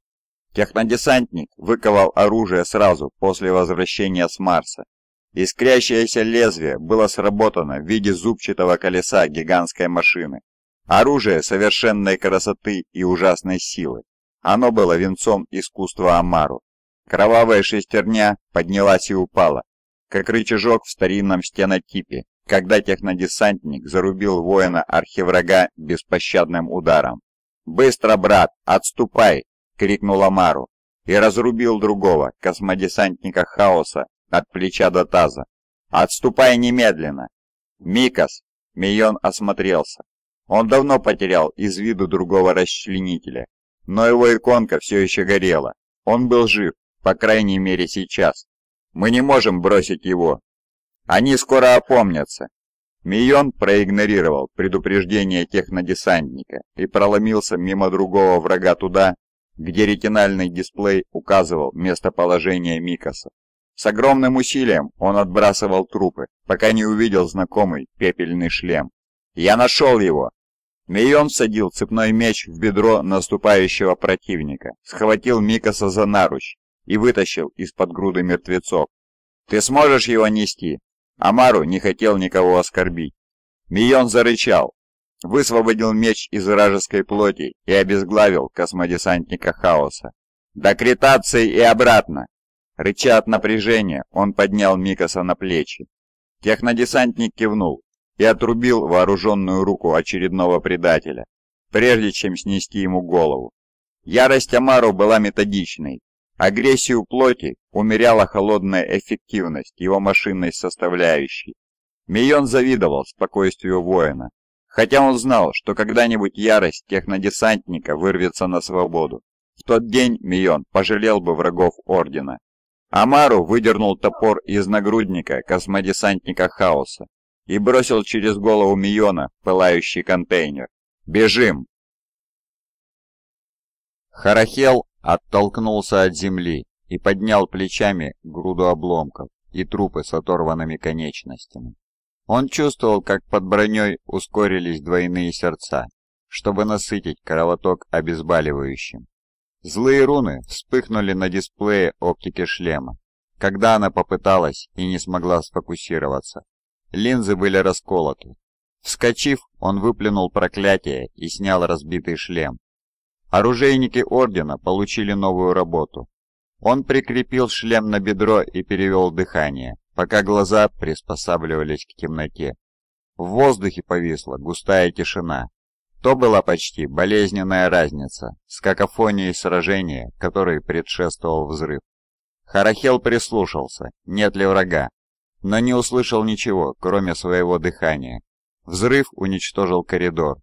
Технодесантник выковал оружие сразу после возвращения с Марса. Искрящееся лезвие было сработано в виде зубчатого колеса гигантской машины. Оружие совершенной красоты и ужасной силы. Оно было венцом искусства Амару. Кровавая шестерня поднялась и упала, как рычажок в старинном стенотипе, когда технодесантник зарубил воина архиврага беспощадным ударом. «Быстро, брат, отступай!» — крикнул Амару и разрубил другого, космодесантника Хаоса, от плеча до таза. «Отступай немедленно!» «Микас!» — Мийон осмотрелся. Он давно потерял из виду другого расчленителя, но его иконка все еще горела. Он был жив, по крайней мере сейчас. Мы не можем бросить его. Они скоро опомнятся. Мион проигнорировал предупреждение технодесантника и проломился мимо другого врага туда, где ретинальный дисплей указывал местоположение Микоса. С огромным усилием он отбрасывал трупы, пока не увидел знакомый пепельный шлем. «Я нашел его!» Мион всадил цепной меч в бедро наступающего противника, схватил Микаса за наруч и вытащил из-под груды мертвецов. «Ты сможешь его нести?» Амару не хотел никого оскорбить. Мион зарычал, высвободил меч из вражеской плоти и обезглавил космодесантника Хаоса. «До кретации и обратно!» Рыча от напряжения, он поднял Микаса на плечи. Технодесантник кивнул, и отрубил вооруженную руку очередного предателя, прежде чем снести ему голову. Ярость Амару была методичной. Агрессию плоти умеряла холодная эффективность его машинной составляющей. Мион завидовал спокойствию воина, хотя он знал, что когда-нибудь ярость технодесантника вырвется на свободу. В тот день Мион пожалел бы врагов Ордена. Амару выдернул топор из нагрудника космодесантника Хаоса и бросил через голову Миона пылающий контейнер. «Бежим!» Харахел оттолкнулся от земли и поднял плечами груду обломков и трупы с оторванными конечностями. Он чувствовал, как под броней ускорились двойные сердца, чтобы насытить кровоток обезболивающим. Злые руны вспыхнули на дисплее оптики шлема, когда она попыталась и не смогла сфокусироваться. Линзы были расколоты. Вскочив, он выплюнул проклятие и снял разбитый шлем. Оружейники Ордена получили новую работу. Он прикрепил шлем на бедро и перевел дыхание, пока глаза приспосабливались к темноте. В воздухе повисла густая тишина. То была почти болезненная разница с какофонией сражения, который предшествовал взрыв. Харахел прислушался, нет ли врага, но не услышал ничего, кроме своего дыхания. Взрыв уничтожил коридор.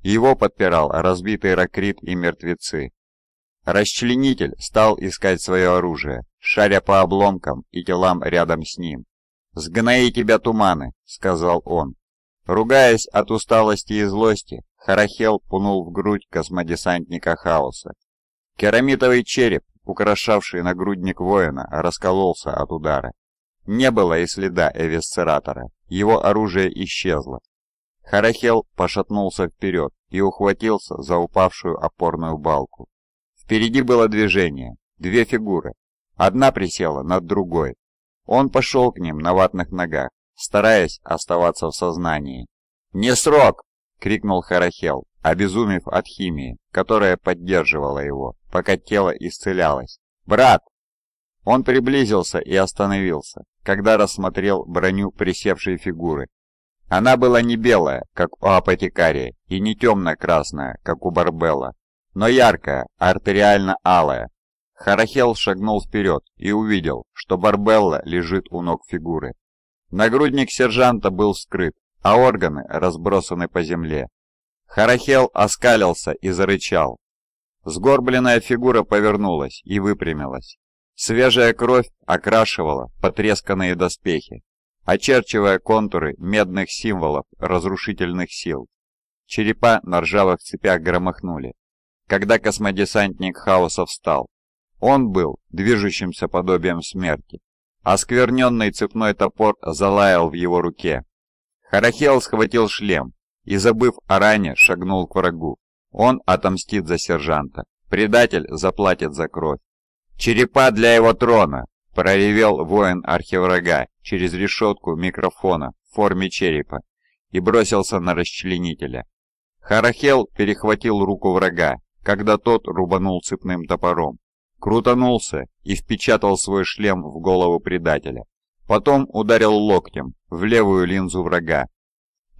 Его подпирал разбитый ракрит и мертвецы. Расчленитель стал искать свое оружие, шаря по обломкам и телам рядом с ним. «Сгнои тебя туманы!» — сказал он. Ругаясь от усталости и злости, Харахел пунул в грудь космодесантника хаоса. Керамитовый череп, украшавший нагрудник воина, раскололся от удара. Не было и следа эвисцератора, его оружие исчезло. Харахел пошатнулся вперед и ухватился за упавшую опорную балку. Впереди было движение, две фигуры. Одна присела над другой. Он пошел к ним на ватных ногах, стараясь оставаться в сознании. «Не срок!» — крикнул Харахел, обезумев от химии, которая поддерживала его, пока тело исцелялось. «Брат, он приблизился и остановился, когда рассмотрел броню присевшей фигуры. Она была не белая, как у апотекария, и не темно-красная, как у Барбелла, но яркая, артериально-алая. Харахел шагнул вперед и увидел, что Барбелла лежит у ног фигуры. Нагрудник сержанта был скрыт, а органы разбросаны по земле. Харахел оскалился и зарычал. Сгорбленная фигура повернулась и выпрямилась. Свежая кровь окрашивала потресканные доспехи, очерчивая контуры медных символов разрушительных сил. Черепа на ржавых цепях громыхнули, когда космодесантник хаоса встал. Он был движущимся подобием смерти. Оскверненный цепной топор залаял в его руке. Харахел схватил шлем и, забыв о ране, шагнул к врагу. Он отомстит за сержанта. Предатель заплатит за кровь. «Черепа для его трона!» – проревел воин архиврага через решетку микрофона в форме черепа и бросился на расчленителя. Харахел перехватил руку врага, когда тот рубанул цепным топором. Крутанулся и впечатал свой шлем в голову предателя. Потом ударил локтем в левую линзу врага.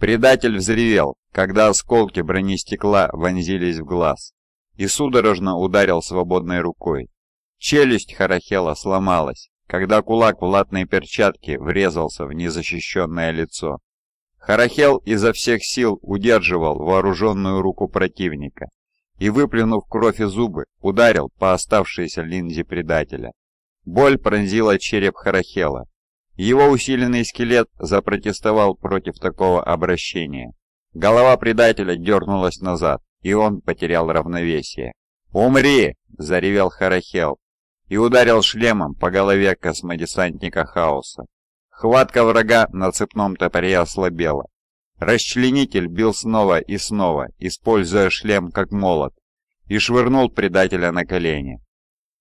Предатель взревел, когда осколки бронестекла вонзились в глаз и судорожно ударил свободной рукой. Челюсть Харахела сломалась, когда кулак в латной перчатке врезался в незащищенное лицо. Харахел изо всех сил удерживал вооруженную руку противника и, выплюнув кровь и зубы, ударил по оставшейся линзе предателя. Боль пронзила череп Харахела. Его усиленный скелет запротестовал против такого обращения. Голова предателя дернулась назад, и он потерял равновесие. «Умри!» – заревел Харахел, и ударил шлемом по голове космодесантника Хаоса. Хватка врага на цепном топоре ослабела. Расчленитель бил снова и снова, используя шлем как молот, и швырнул предателя на колени.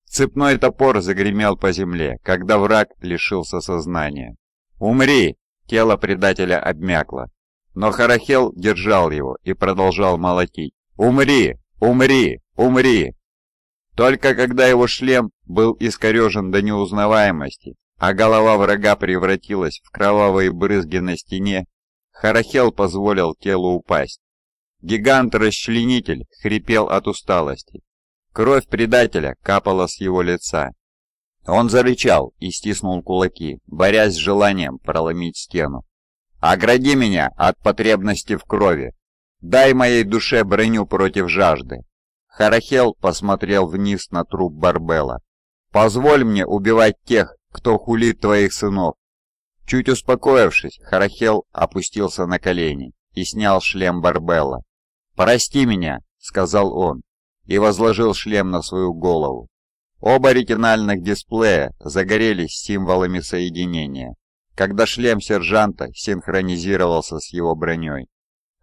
Цепной топор загремел по земле, когда враг лишился сознания. «Умри!» — тело предателя обмякло. Но Харахел держал его и продолжал молотить. «Умри! Умри! Умри!» Только когда его шлем был искорежен до неузнаваемости, а голова врага превратилась в кровавые брызги на стене, Харахел позволил телу упасть. Гигант-расчленитель хрипел от усталости. Кровь предателя капала с его лица. Он зарычал и стиснул кулаки, борясь с желанием проломить стену. «Огради меня от потребности в крови! Дай моей душе броню против жажды!» Харахел посмотрел вниз на труп Барбела. «Позволь мне убивать тех, кто хулит твоих сынов». Чуть успокоившись, Харахел опустился на колени и снял шлем Барбелла. «Прости меня», — сказал он, и возложил шлем на свою голову. Оба ретинальных дисплея загорелись символами соединения, когда шлем сержанта синхронизировался с его броней.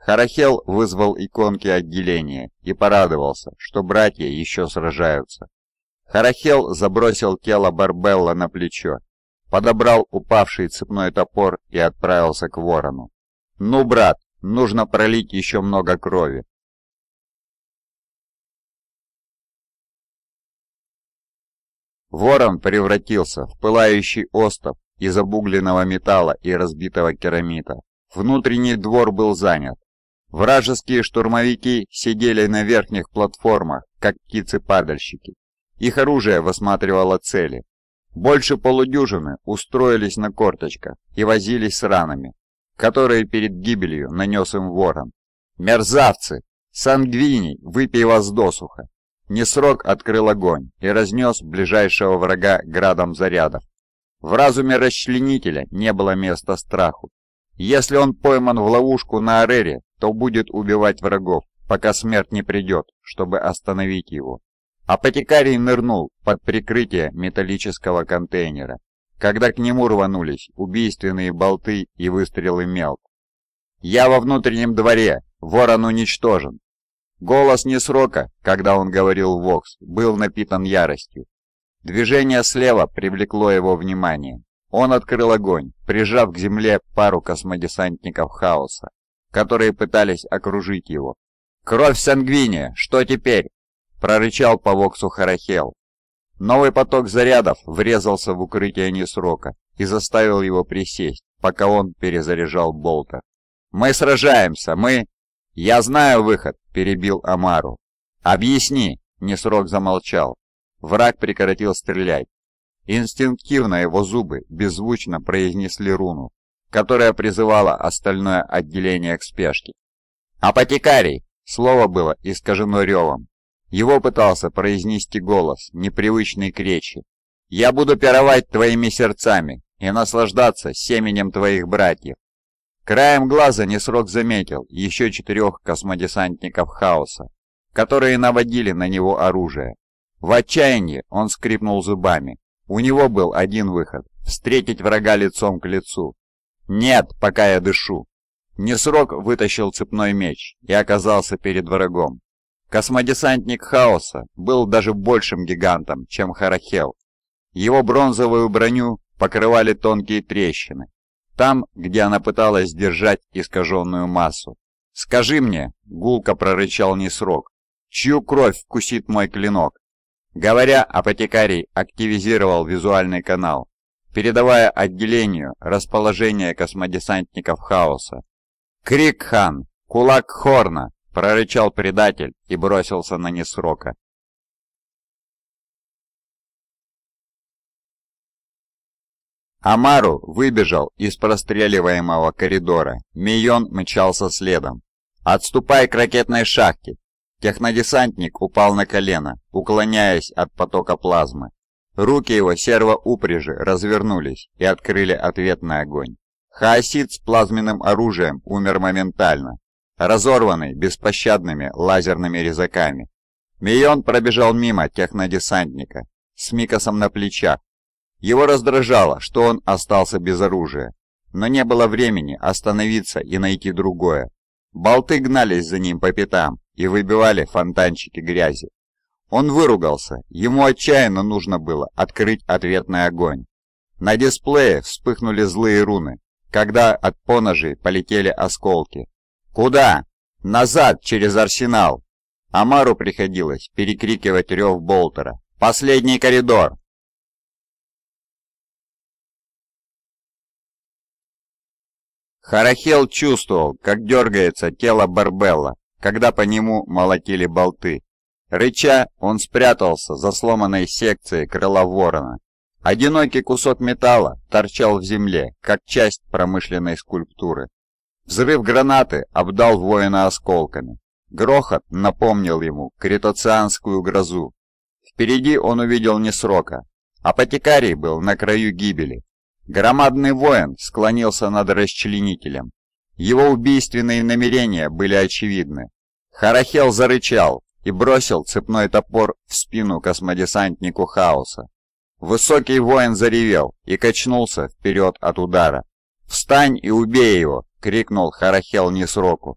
Харахел вызвал иконки отделения и порадовался, что братья еще сражаются. Харахел забросил тело Барбелла на плечо, подобрал упавший цепной топор и отправился к ворону. «Ну, брат, нужно пролить еще много крови». Ворон превратился в пылающий остов из обугленного металла и разбитого керамита. Внутренний двор был занят, Вражеские штурмовики сидели на верхних платформах, как птицы-падальщики. Их оружие высматривало цели. Больше полудюжины устроились на корточках и возились с ранами, которые перед гибелью нанес им ворон. «Мерзавцы! Сангвини, выпей вас досуха!» Несрок открыл огонь и разнес ближайшего врага градом зарядов. В разуме расчленителя не было места страху. Если он пойман в ловушку на Арере, кто будет убивать врагов, пока смерть не придет, чтобы остановить его. Апотекарий нырнул под прикрытие металлического контейнера, когда к нему рванулись убийственные болты и выстрелы мелк. «Я во внутреннем дворе! Ворон уничтожен!» Голос Несрока, когда он говорил Вокс, был напитан яростью. Движение слева привлекло его внимание. Он открыл огонь, прижав к земле пару космодесантников хаоса которые пытались окружить его. «Кровь сангвине, Что теперь?» — прорычал по воксу Харахел. Новый поток зарядов врезался в укрытие Несрока и заставил его присесть, пока он перезаряжал болта. «Мы сражаемся! Мы...» «Я знаю выход!» — перебил Амару. «Объясни!» — Несрок замолчал. Враг прекратил стрелять. Инстинктивно его зубы беззвучно произнесли руну, которая призывала остальное отделение к спешке. «Апотекарий!» — слово было искажено ревом. Его пытался произнести голос, непривычный к речи. «Я буду пировать твоими сердцами и наслаждаться семенем твоих братьев». Краем глаза Несрок заметил еще четырех космодесантников хаоса, которые наводили на него оружие. В отчаянии он скрипнул зубами. У него был один выход — встретить врага лицом к лицу, «Нет, пока я дышу!» Несрок вытащил цепной меч и оказался перед врагом. Космодесантник Хаоса был даже большим гигантом, чем Харахел. Его бронзовую броню покрывали тонкие трещины, там, где она пыталась держать искаженную массу. «Скажи мне», — гулко прорычал Несрок, — «чью кровь вкусит мой клинок?» Говоря, апотекарий активизировал визуальный канал передавая отделению расположение космодесантников хаоса. «Крик, хан! Кулак Хорна!» — прорычал предатель и бросился на Несрока. Амару выбежал из простреливаемого коридора. Мийон мчался следом. «Отступай к ракетной шахте!» Технодесантник упал на колено, уклоняясь от потока плазмы. Руки его сервоупряжи развернулись и открыли ответный огонь. Хаосид с плазменным оружием умер моментально, разорванный беспощадными лазерными резаками. Мион пробежал мимо технодесантника с Микосом на плечах. Его раздражало, что он остался без оружия, но не было времени остановиться и найти другое. Болты гнались за ним по пятам и выбивали фонтанчики грязи. Он выругался, ему отчаянно нужно было открыть ответный огонь. На дисплее вспыхнули злые руны, когда от поножей полетели осколки. «Куда? Назад, через арсенал!» Амару приходилось перекрикивать рев Болтера. «Последний коридор!» Харахел чувствовал, как дергается тело Барбелла, когда по нему молотили болты. Рыча, он спрятался за сломанной секцией крыла ворона. Одинокий кусок металла торчал в земле, как часть промышленной скульптуры. Взрыв гранаты обдал воина осколками. Грохот напомнил ему критоцианскую грозу. Впереди он увидел не срока. Апотекарий был на краю гибели. Громадный воин склонился над расчленителем. Его убийственные намерения были очевидны. Харахел зарычал, и бросил цепной топор в спину космодесантнику Хаоса. Высокий воин заревел и качнулся вперед от удара. «Встань и убей его!» — крикнул Харахел Несроку.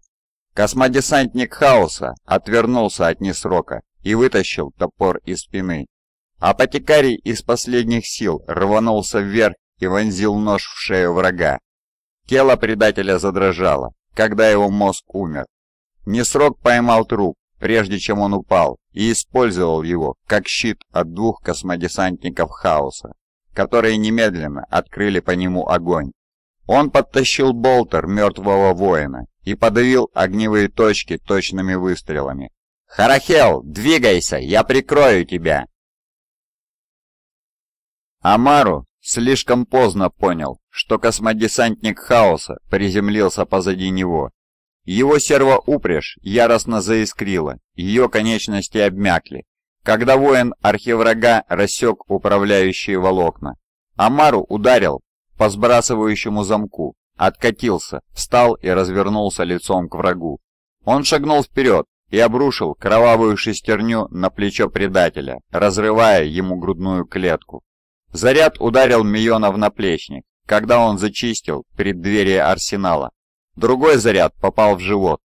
Космодесантник Хаоса отвернулся от Несрока и вытащил топор из спины. Апотекарий из последних сил рванулся вверх и вонзил нож в шею врага. Тело предателя задрожало, когда его мозг умер. Несрок поймал труп прежде чем он упал, и использовал его как щит от двух космодесантников Хаоса, которые немедленно открыли по нему огонь. Он подтащил болтер мертвого воина и подавил огневые точки точными выстрелами. «Харахел, двигайся, я прикрою тебя!» Амару слишком поздно понял, что космодесантник Хаоса приземлился позади него его сервоупряжь яростно заискрила, ее конечности обмякли, когда воин архиврага рассек управляющие волокна. Амару ударил по сбрасывающему замку, откатился, встал и развернулся лицом к врагу. Он шагнул вперед и обрушил кровавую шестерню на плечо предателя, разрывая ему грудную клетку. Заряд ударил Миона в наплечник, когда он зачистил преддверие арсенала. Другой заряд попал в живот.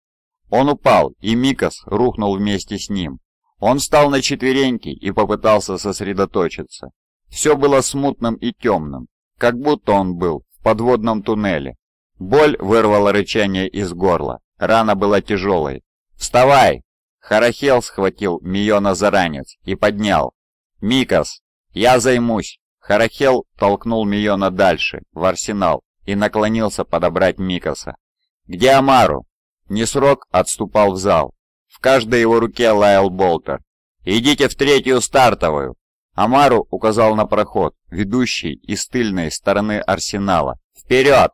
Он упал, и Микас рухнул вместе с ним. Он встал на четвереньки и попытался сосредоточиться. Все было смутным и темным, как будто он был в подводном туннеле. Боль вырвала рычание из горла. Рана была тяжелой. «Вставай!» Харахел схватил Миона за ранец и поднял. «Микас, я займусь!» Харахел толкнул Миона дальше, в арсенал, и наклонился подобрать Микаса. «Где Амару?» Несрок отступал в зал. В каждой его руке лаял болтер. «Идите в третью стартовую!» Амару указал на проход, ведущий из тыльной стороны арсенала. «Вперед!»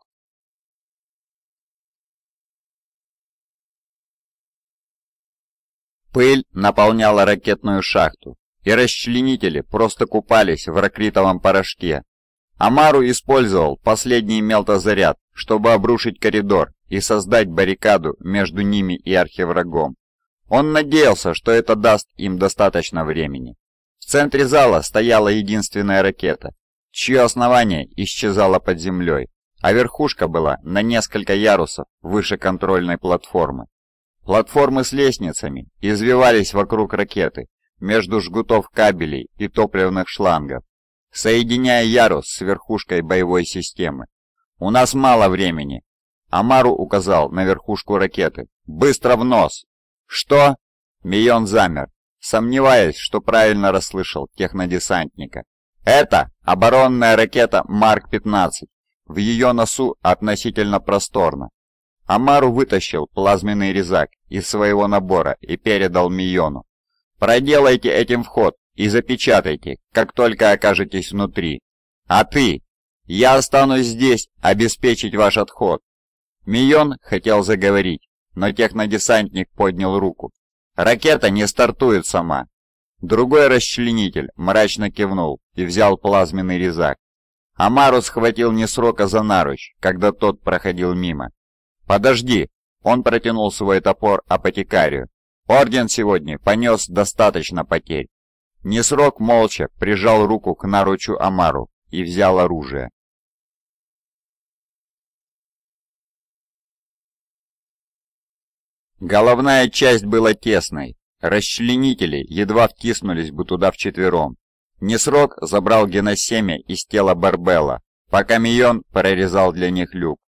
Пыль наполняла ракетную шахту, и расчленители просто купались в ракритовом порошке. Амару использовал последний мелтозаряд, чтобы обрушить коридор и создать баррикаду между ними и архиврагом. Он надеялся, что это даст им достаточно времени. В центре зала стояла единственная ракета, чье основание исчезало под землей, а верхушка была на несколько ярусов выше контрольной платформы. Платформы с лестницами извивались вокруг ракеты, между жгутов кабелей и топливных шлангов, соединяя ярус с верхушкой боевой системы. «У нас мало времени», Амару указал на верхушку ракеты. «Быстро в нос!» «Что?» Мион замер, сомневаясь, что правильно расслышал технодесантника. «Это оборонная ракета Марк-15. В ее носу относительно просторно». Амару вытащил плазменный резак из своего набора и передал Миону. «Проделайте этим вход и запечатайте, как только окажетесь внутри. А ты? Я останусь здесь обеспечить ваш отход. Мион хотел заговорить, но технодесантник поднял руку. «Ракета не стартует сама!» Другой расчленитель мрачно кивнул и взял плазменный резак. Амару схватил Несрока за наруч, когда тот проходил мимо. «Подожди!» — он протянул свой топор апотекарию. «Орден сегодня понес достаточно потерь». Несрок молча прижал руку к наручу Амару и взял оружие. Головная часть была тесной, расчленители едва втиснулись бы туда вчетвером. Несрок забрал геносемя из тела Барбелла, пока Мион прорезал для них люк.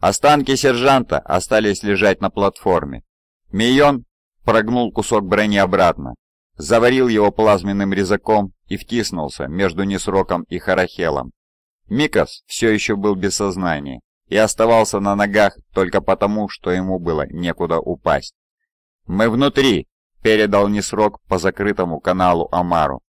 Останки сержанта остались лежать на платформе. Мион прогнул кусок брони обратно, заварил его плазменным резаком и втиснулся между Несроком и Харахелом. Микос все еще был без сознания и оставался на ногах только потому, что ему было некуда упасть. «Мы внутри!» — передал Несрок по закрытому каналу Амару.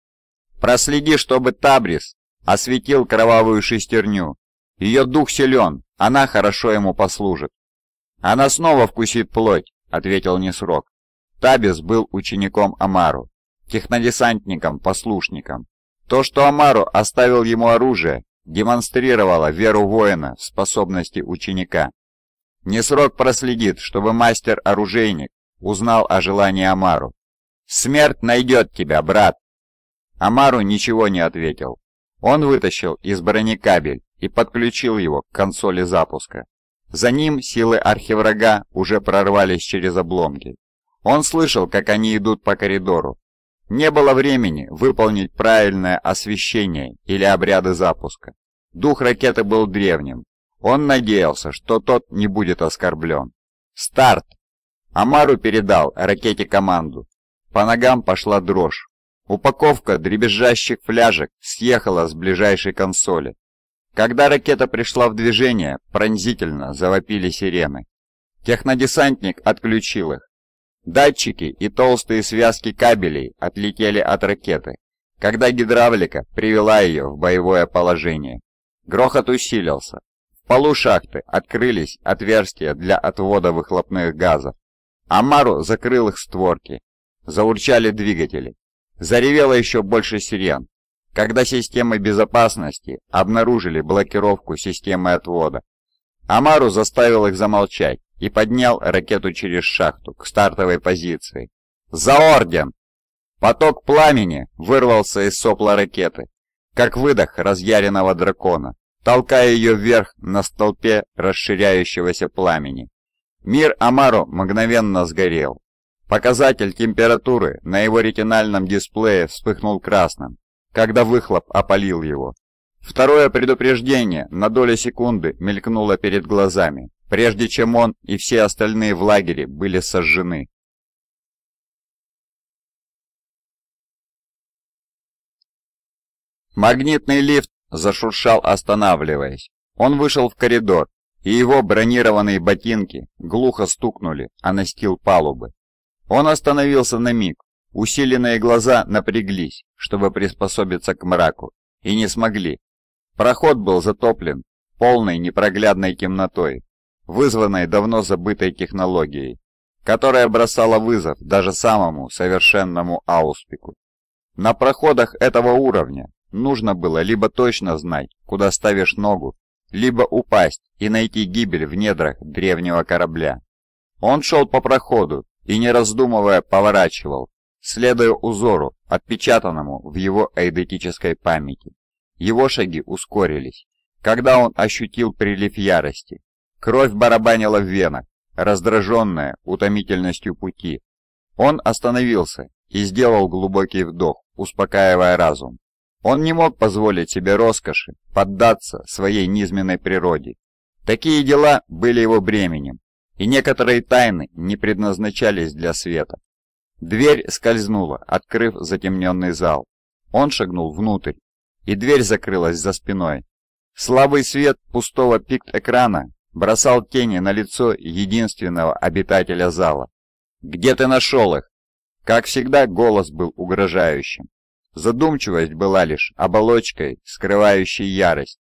«Проследи, чтобы Табрис осветил кровавую шестерню. Ее дух силен, она хорошо ему послужит». «Она снова вкусит плоть», — ответил Несрок. Табис был учеником Амару, технодесантником, послушником. То, что Амару оставил ему оружие, демонстрировала веру воина в способности ученика. Не срок проследит, чтобы мастер-оружейник узнал о желании Амару. «Смерть найдет тебя, брат!» Амару ничего не ответил. Он вытащил из брони кабель и подключил его к консоли запуска. За ним силы архиврага уже прорвались через обломки. Он слышал, как они идут по коридору, не было времени выполнить правильное освещение или обряды запуска. Дух ракеты был древним. Он надеялся, что тот не будет оскорблен. «Старт!» Амару передал ракете команду. По ногам пошла дрожь. Упаковка дребезжащих фляжек съехала с ближайшей консоли. Когда ракета пришла в движение, пронзительно завопили сирены. Технодесантник отключил их. Датчики и толстые связки кабелей отлетели от ракеты, когда гидравлика привела ее в боевое положение. Грохот усилился. В полу шахты открылись отверстия для отвода выхлопных газов. Амару закрыл их створки. Заурчали двигатели. Заревело еще больше сирен, когда системы безопасности обнаружили блокировку системы отвода. Амару заставил их замолчать и поднял ракету через шахту к стартовой позиции. «За орден!» Поток пламени вырвался из сопла ракеты, как выдох разъяренного дракона, толкая ее вверх на столпе расширяющегося пламени. Мир Амару мгновенно сгорел. Показатель температуры на его ретинальном дисплее вспыхнул красным, когда выхлоп опалил его. Второе предупреждение на долю секунды мелькнуло перед глазами прежде чем он и все остальные в лагере были сожжены. Магнитный лифт зашуршал, останавливаясь. Он вышел в коридор, и его бронированные ботинки глухо стукнули о настил палубы. Он остановился на миг, усиленные глаза напряглись, чтобы приспособиться к мраку, и не смогли. Проход был затоплен полной непроглядной темнотой вызванной давно забытой технологией, которая бросала вызов даже самому совершенному ауспику. На проходах этого уровня нужно было либо точно знать, куда ставишь ногу, либо упасть и найти гибель в недрах древнего корабля. Он шел по проходу и, не раздумывая, поворачивал, следуя узору, отпечатанному в его эйдетической памяти. Его шаги ускорились, когда он ощутил прилив ярости, Кровь барабанила в венах, раздраженная утомительностью пути. Он остановился и сделал глубокий вдох, успокаивая разум. Он не мог позволить себе роскоши, поддаться своей низменной природе. Такие дела были его бременем, и некоторые тайны не предназначались для света. Дверь скользнула, открыв затемненный зал. Он шагнул внутрь, и дверь закрылась за спиной. Слабый свет пустого пикт-экрана бросал тени на лицо единственного обитателя зала. «Где ты нашел их?» Как всегда, голос был угрожающим. Задумчивость была лишь оболочкой, скрывающей ярость,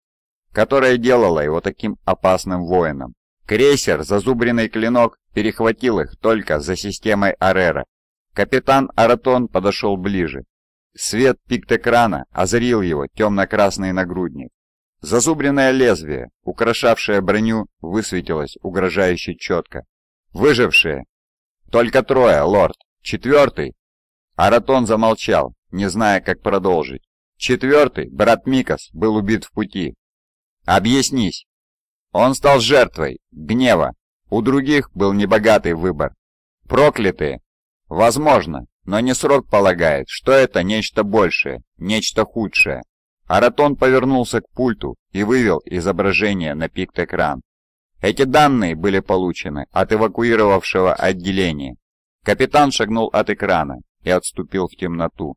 которая делала его таким опасным воином. Крейсер, зазубренный клинок, перехватил их только за системой Арера. Капитан Аратон подошел ближе. Свет пиктокрана озарил его темно-красный нагрудник. Зазубренное лезвие, украшавшее броню, высветилось угрожающе четко. «Выжившие!» «Только трое, лорд! Четвертый!» Аратон замолчал, не зная, как продолжить. «Четвертый, брат Микас, был убит в пути!» «Объяснись!» «Он стал жертвой, гнева. У других был небогатый выбор. Проклятые!» «Возможно, но не срок полагает, что это нечто большее, нечто худшее. Аратон повернулся к пульту и вывел изображение на пикт-экран. Эти данные были получены от эвакуировавшего отделения. Капитан шагнул от экрана и отступил в темноту.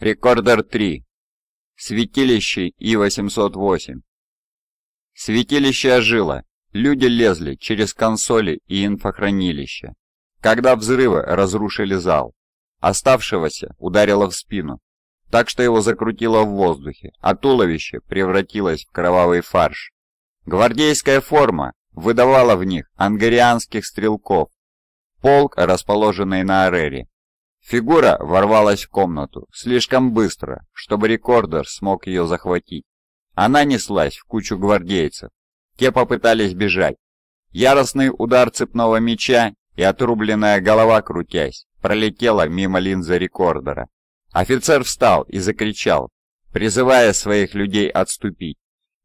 Рекордер 3. Святилище И-808. Святилище ожило. Люди лезли через консоли и инфохранилища. Когда взрывы разрушили зал, оставшегося ударило в спину, так что его закрутило в воздухе, а туловище превратилось в кровавый фарш. Гвардейская форма выдавала в них ангарианских стрелков, полк, расположенный на Арере. Фигура ворвалась в комнату слишком быстро, чтобы рекордер смог ее захватить. Она неслась в кучу гвардейцев. Те попытались бежать. Яростный удар цепного меча и отрубленная голова, крутясь, пролетела мимо линзы рекордера. Офицер встал и закричал, призывая своих людей отступить.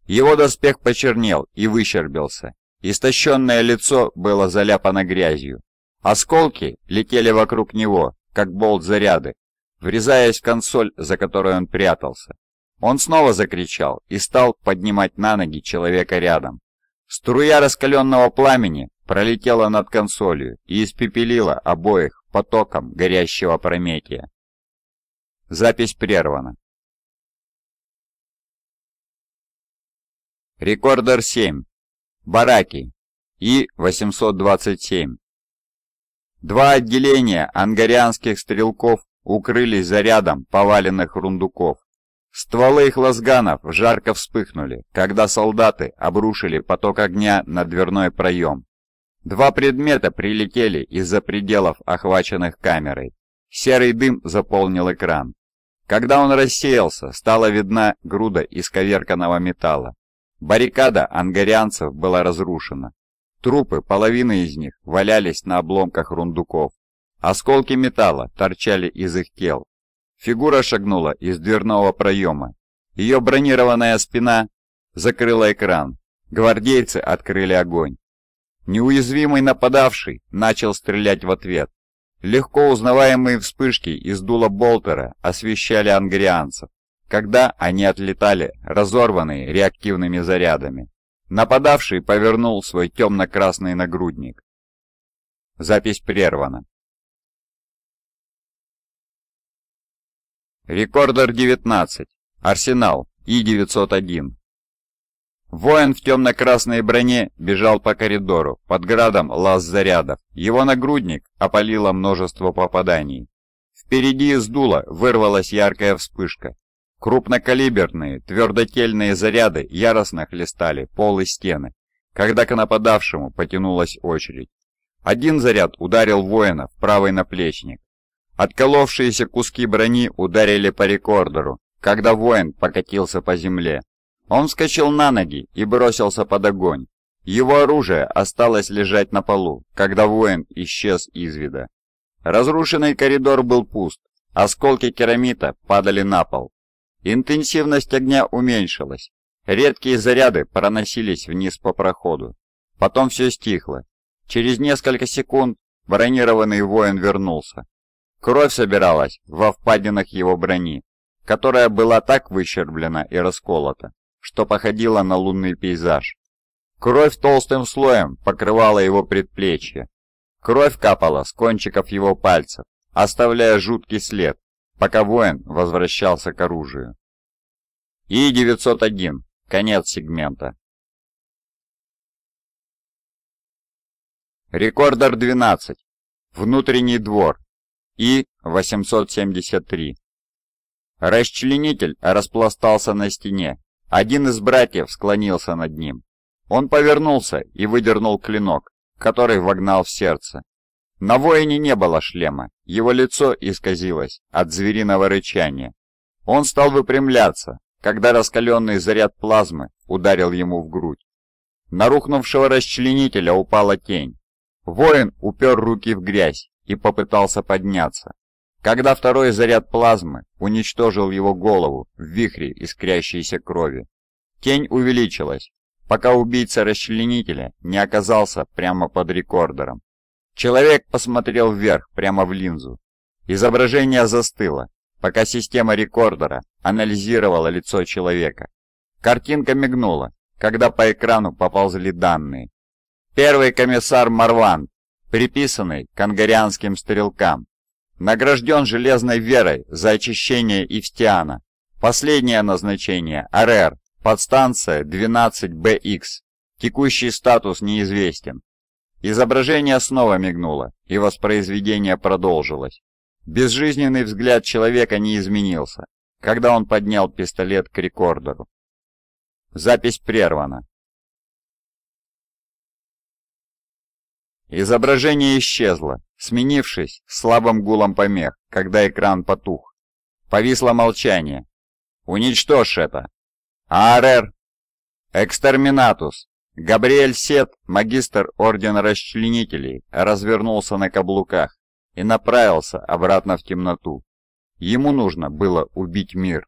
Его доспех почернел и выщербился. Истощенное лицо было заляпано грязью. Осколки летели вокруг него, как болт заряды, врезаясь в консоль, за которой он прятался. Он снова закричал и стал поднимать на ноги человека рядом. Струя раскаленного пламени пролетела над консолью и испепелила обоих потоком горящего прометия. Запись прервана. Рекордер 7. Бараки. И-827. Два отделения ангарианских стрелков укрылись зарядом поваленных рундуков. Стволы их лазганов жарко вспыхнули, когда солдаты обрушили поток огня на дверной проем. Два предмета прилетели из-за пределов, охваченных камерой. Серый дым заполнил экран. Когда он рассеялся, стала видна груда исковерканного металла. Баррикада ангарианцев была разрушена. Трупы, половины из них, валялись на обломках рундуков. Осколки металла торчали из их тел. Фигура шагнула из дверного проема. Ее бронированная спина закрыла экран. Гвардейцы открыли огонь. Неуязвимый нападавший начал стрелять в ответ. Легко узнаваемые вспышки из дула Болтера освещали ангрианцев, когда они отлетали, разорванные реактивными зарядами. Нападавший повернул свой темно-красный нагрудник. Запись прервана. Рекордер 19. Арсенал И-901. Воин в темно-красной броне бежал по коридору, под градом лаз зарядов. Его нагрудник опалило множество попаданий. Впереди из дула вырвалась яркая вспышка. Крупнокалиберные, твердотельные заряды яростно хлестали пол и стены, когда к нападавшему потянулась очередь. Один заряд ударил воина в правый наплечник. Отколовшиеся куски брони ударили по рекордеру, когда воин покатился по земле. Он вскочил на ноги и бросился под огонь. Его оружие осталось лежать на полу, когда воин исчез из вида. Разрушенный коридор был пуст, осколки керамита падали на пол. Интенсивность огня уменьшилась, редкие заряды проносились вниз по проходу. Потом все стихло. Через несколько секунд бронированный воин вернулся. Кровь собиралась во впадинах его брони, которая была так выщерблена и расколота, что походило на лунный пейзаж. Кровь толстым слоем покрывала его предплечье. Кровь капала с кончиков его пальцев, оставляя жуткий след, пока воин возвращался к оружию. И-901. Конец сегмента. Рекордер 12. Внутренний двор. И-873. Расчленитель распластался на стене один из братьев склонился над ним. Он повернулся и выдернул клинок, который вогнал в сердце. На воине не было шлема, его лицо исказилось от звериного рычания. Он стал выпрямляться, когда раскаленный заряд плазмы ударил ему в грудь. На рухнувшего расчленителя упала тень. Воин упер руки в грязь и попытался подняться когда второй заряд плазмы уничтожил его голову в вихре искрящейся крови. Тень увеличилась, пока убийца расчленителя не оказался прямо под рекордером. Человек посмотрел вверх, прямо в линзу. Изображение застыло, пока система рекордера анализировала лицо человека. Картинка мигнула, когда по экрану поползли данные. Первый комиссар Марван, приписанный к ангарианским стрелкам, Награжден железной верой за очищение Ивстиана. Последнее назначение – РР, подстанция 12BX. Текущий статус неизвестен. Изображение снова мигнуло, и воспроизведение продолжилось. Безжизненный взгляд человека не изменился, когда он поднял пистолет к рекордеру. Запись прервана. Изображение исчезло, сменившись слабым гулом помех, когда экран потух. Повисло молчание. «Уничтожь это!» АРР. «Экстерминатус!» Габриэль Сет, магистр Ордена Расчленителей, развернулся на каблуках и направился обратно в темноту. Ему нужно было убить мир.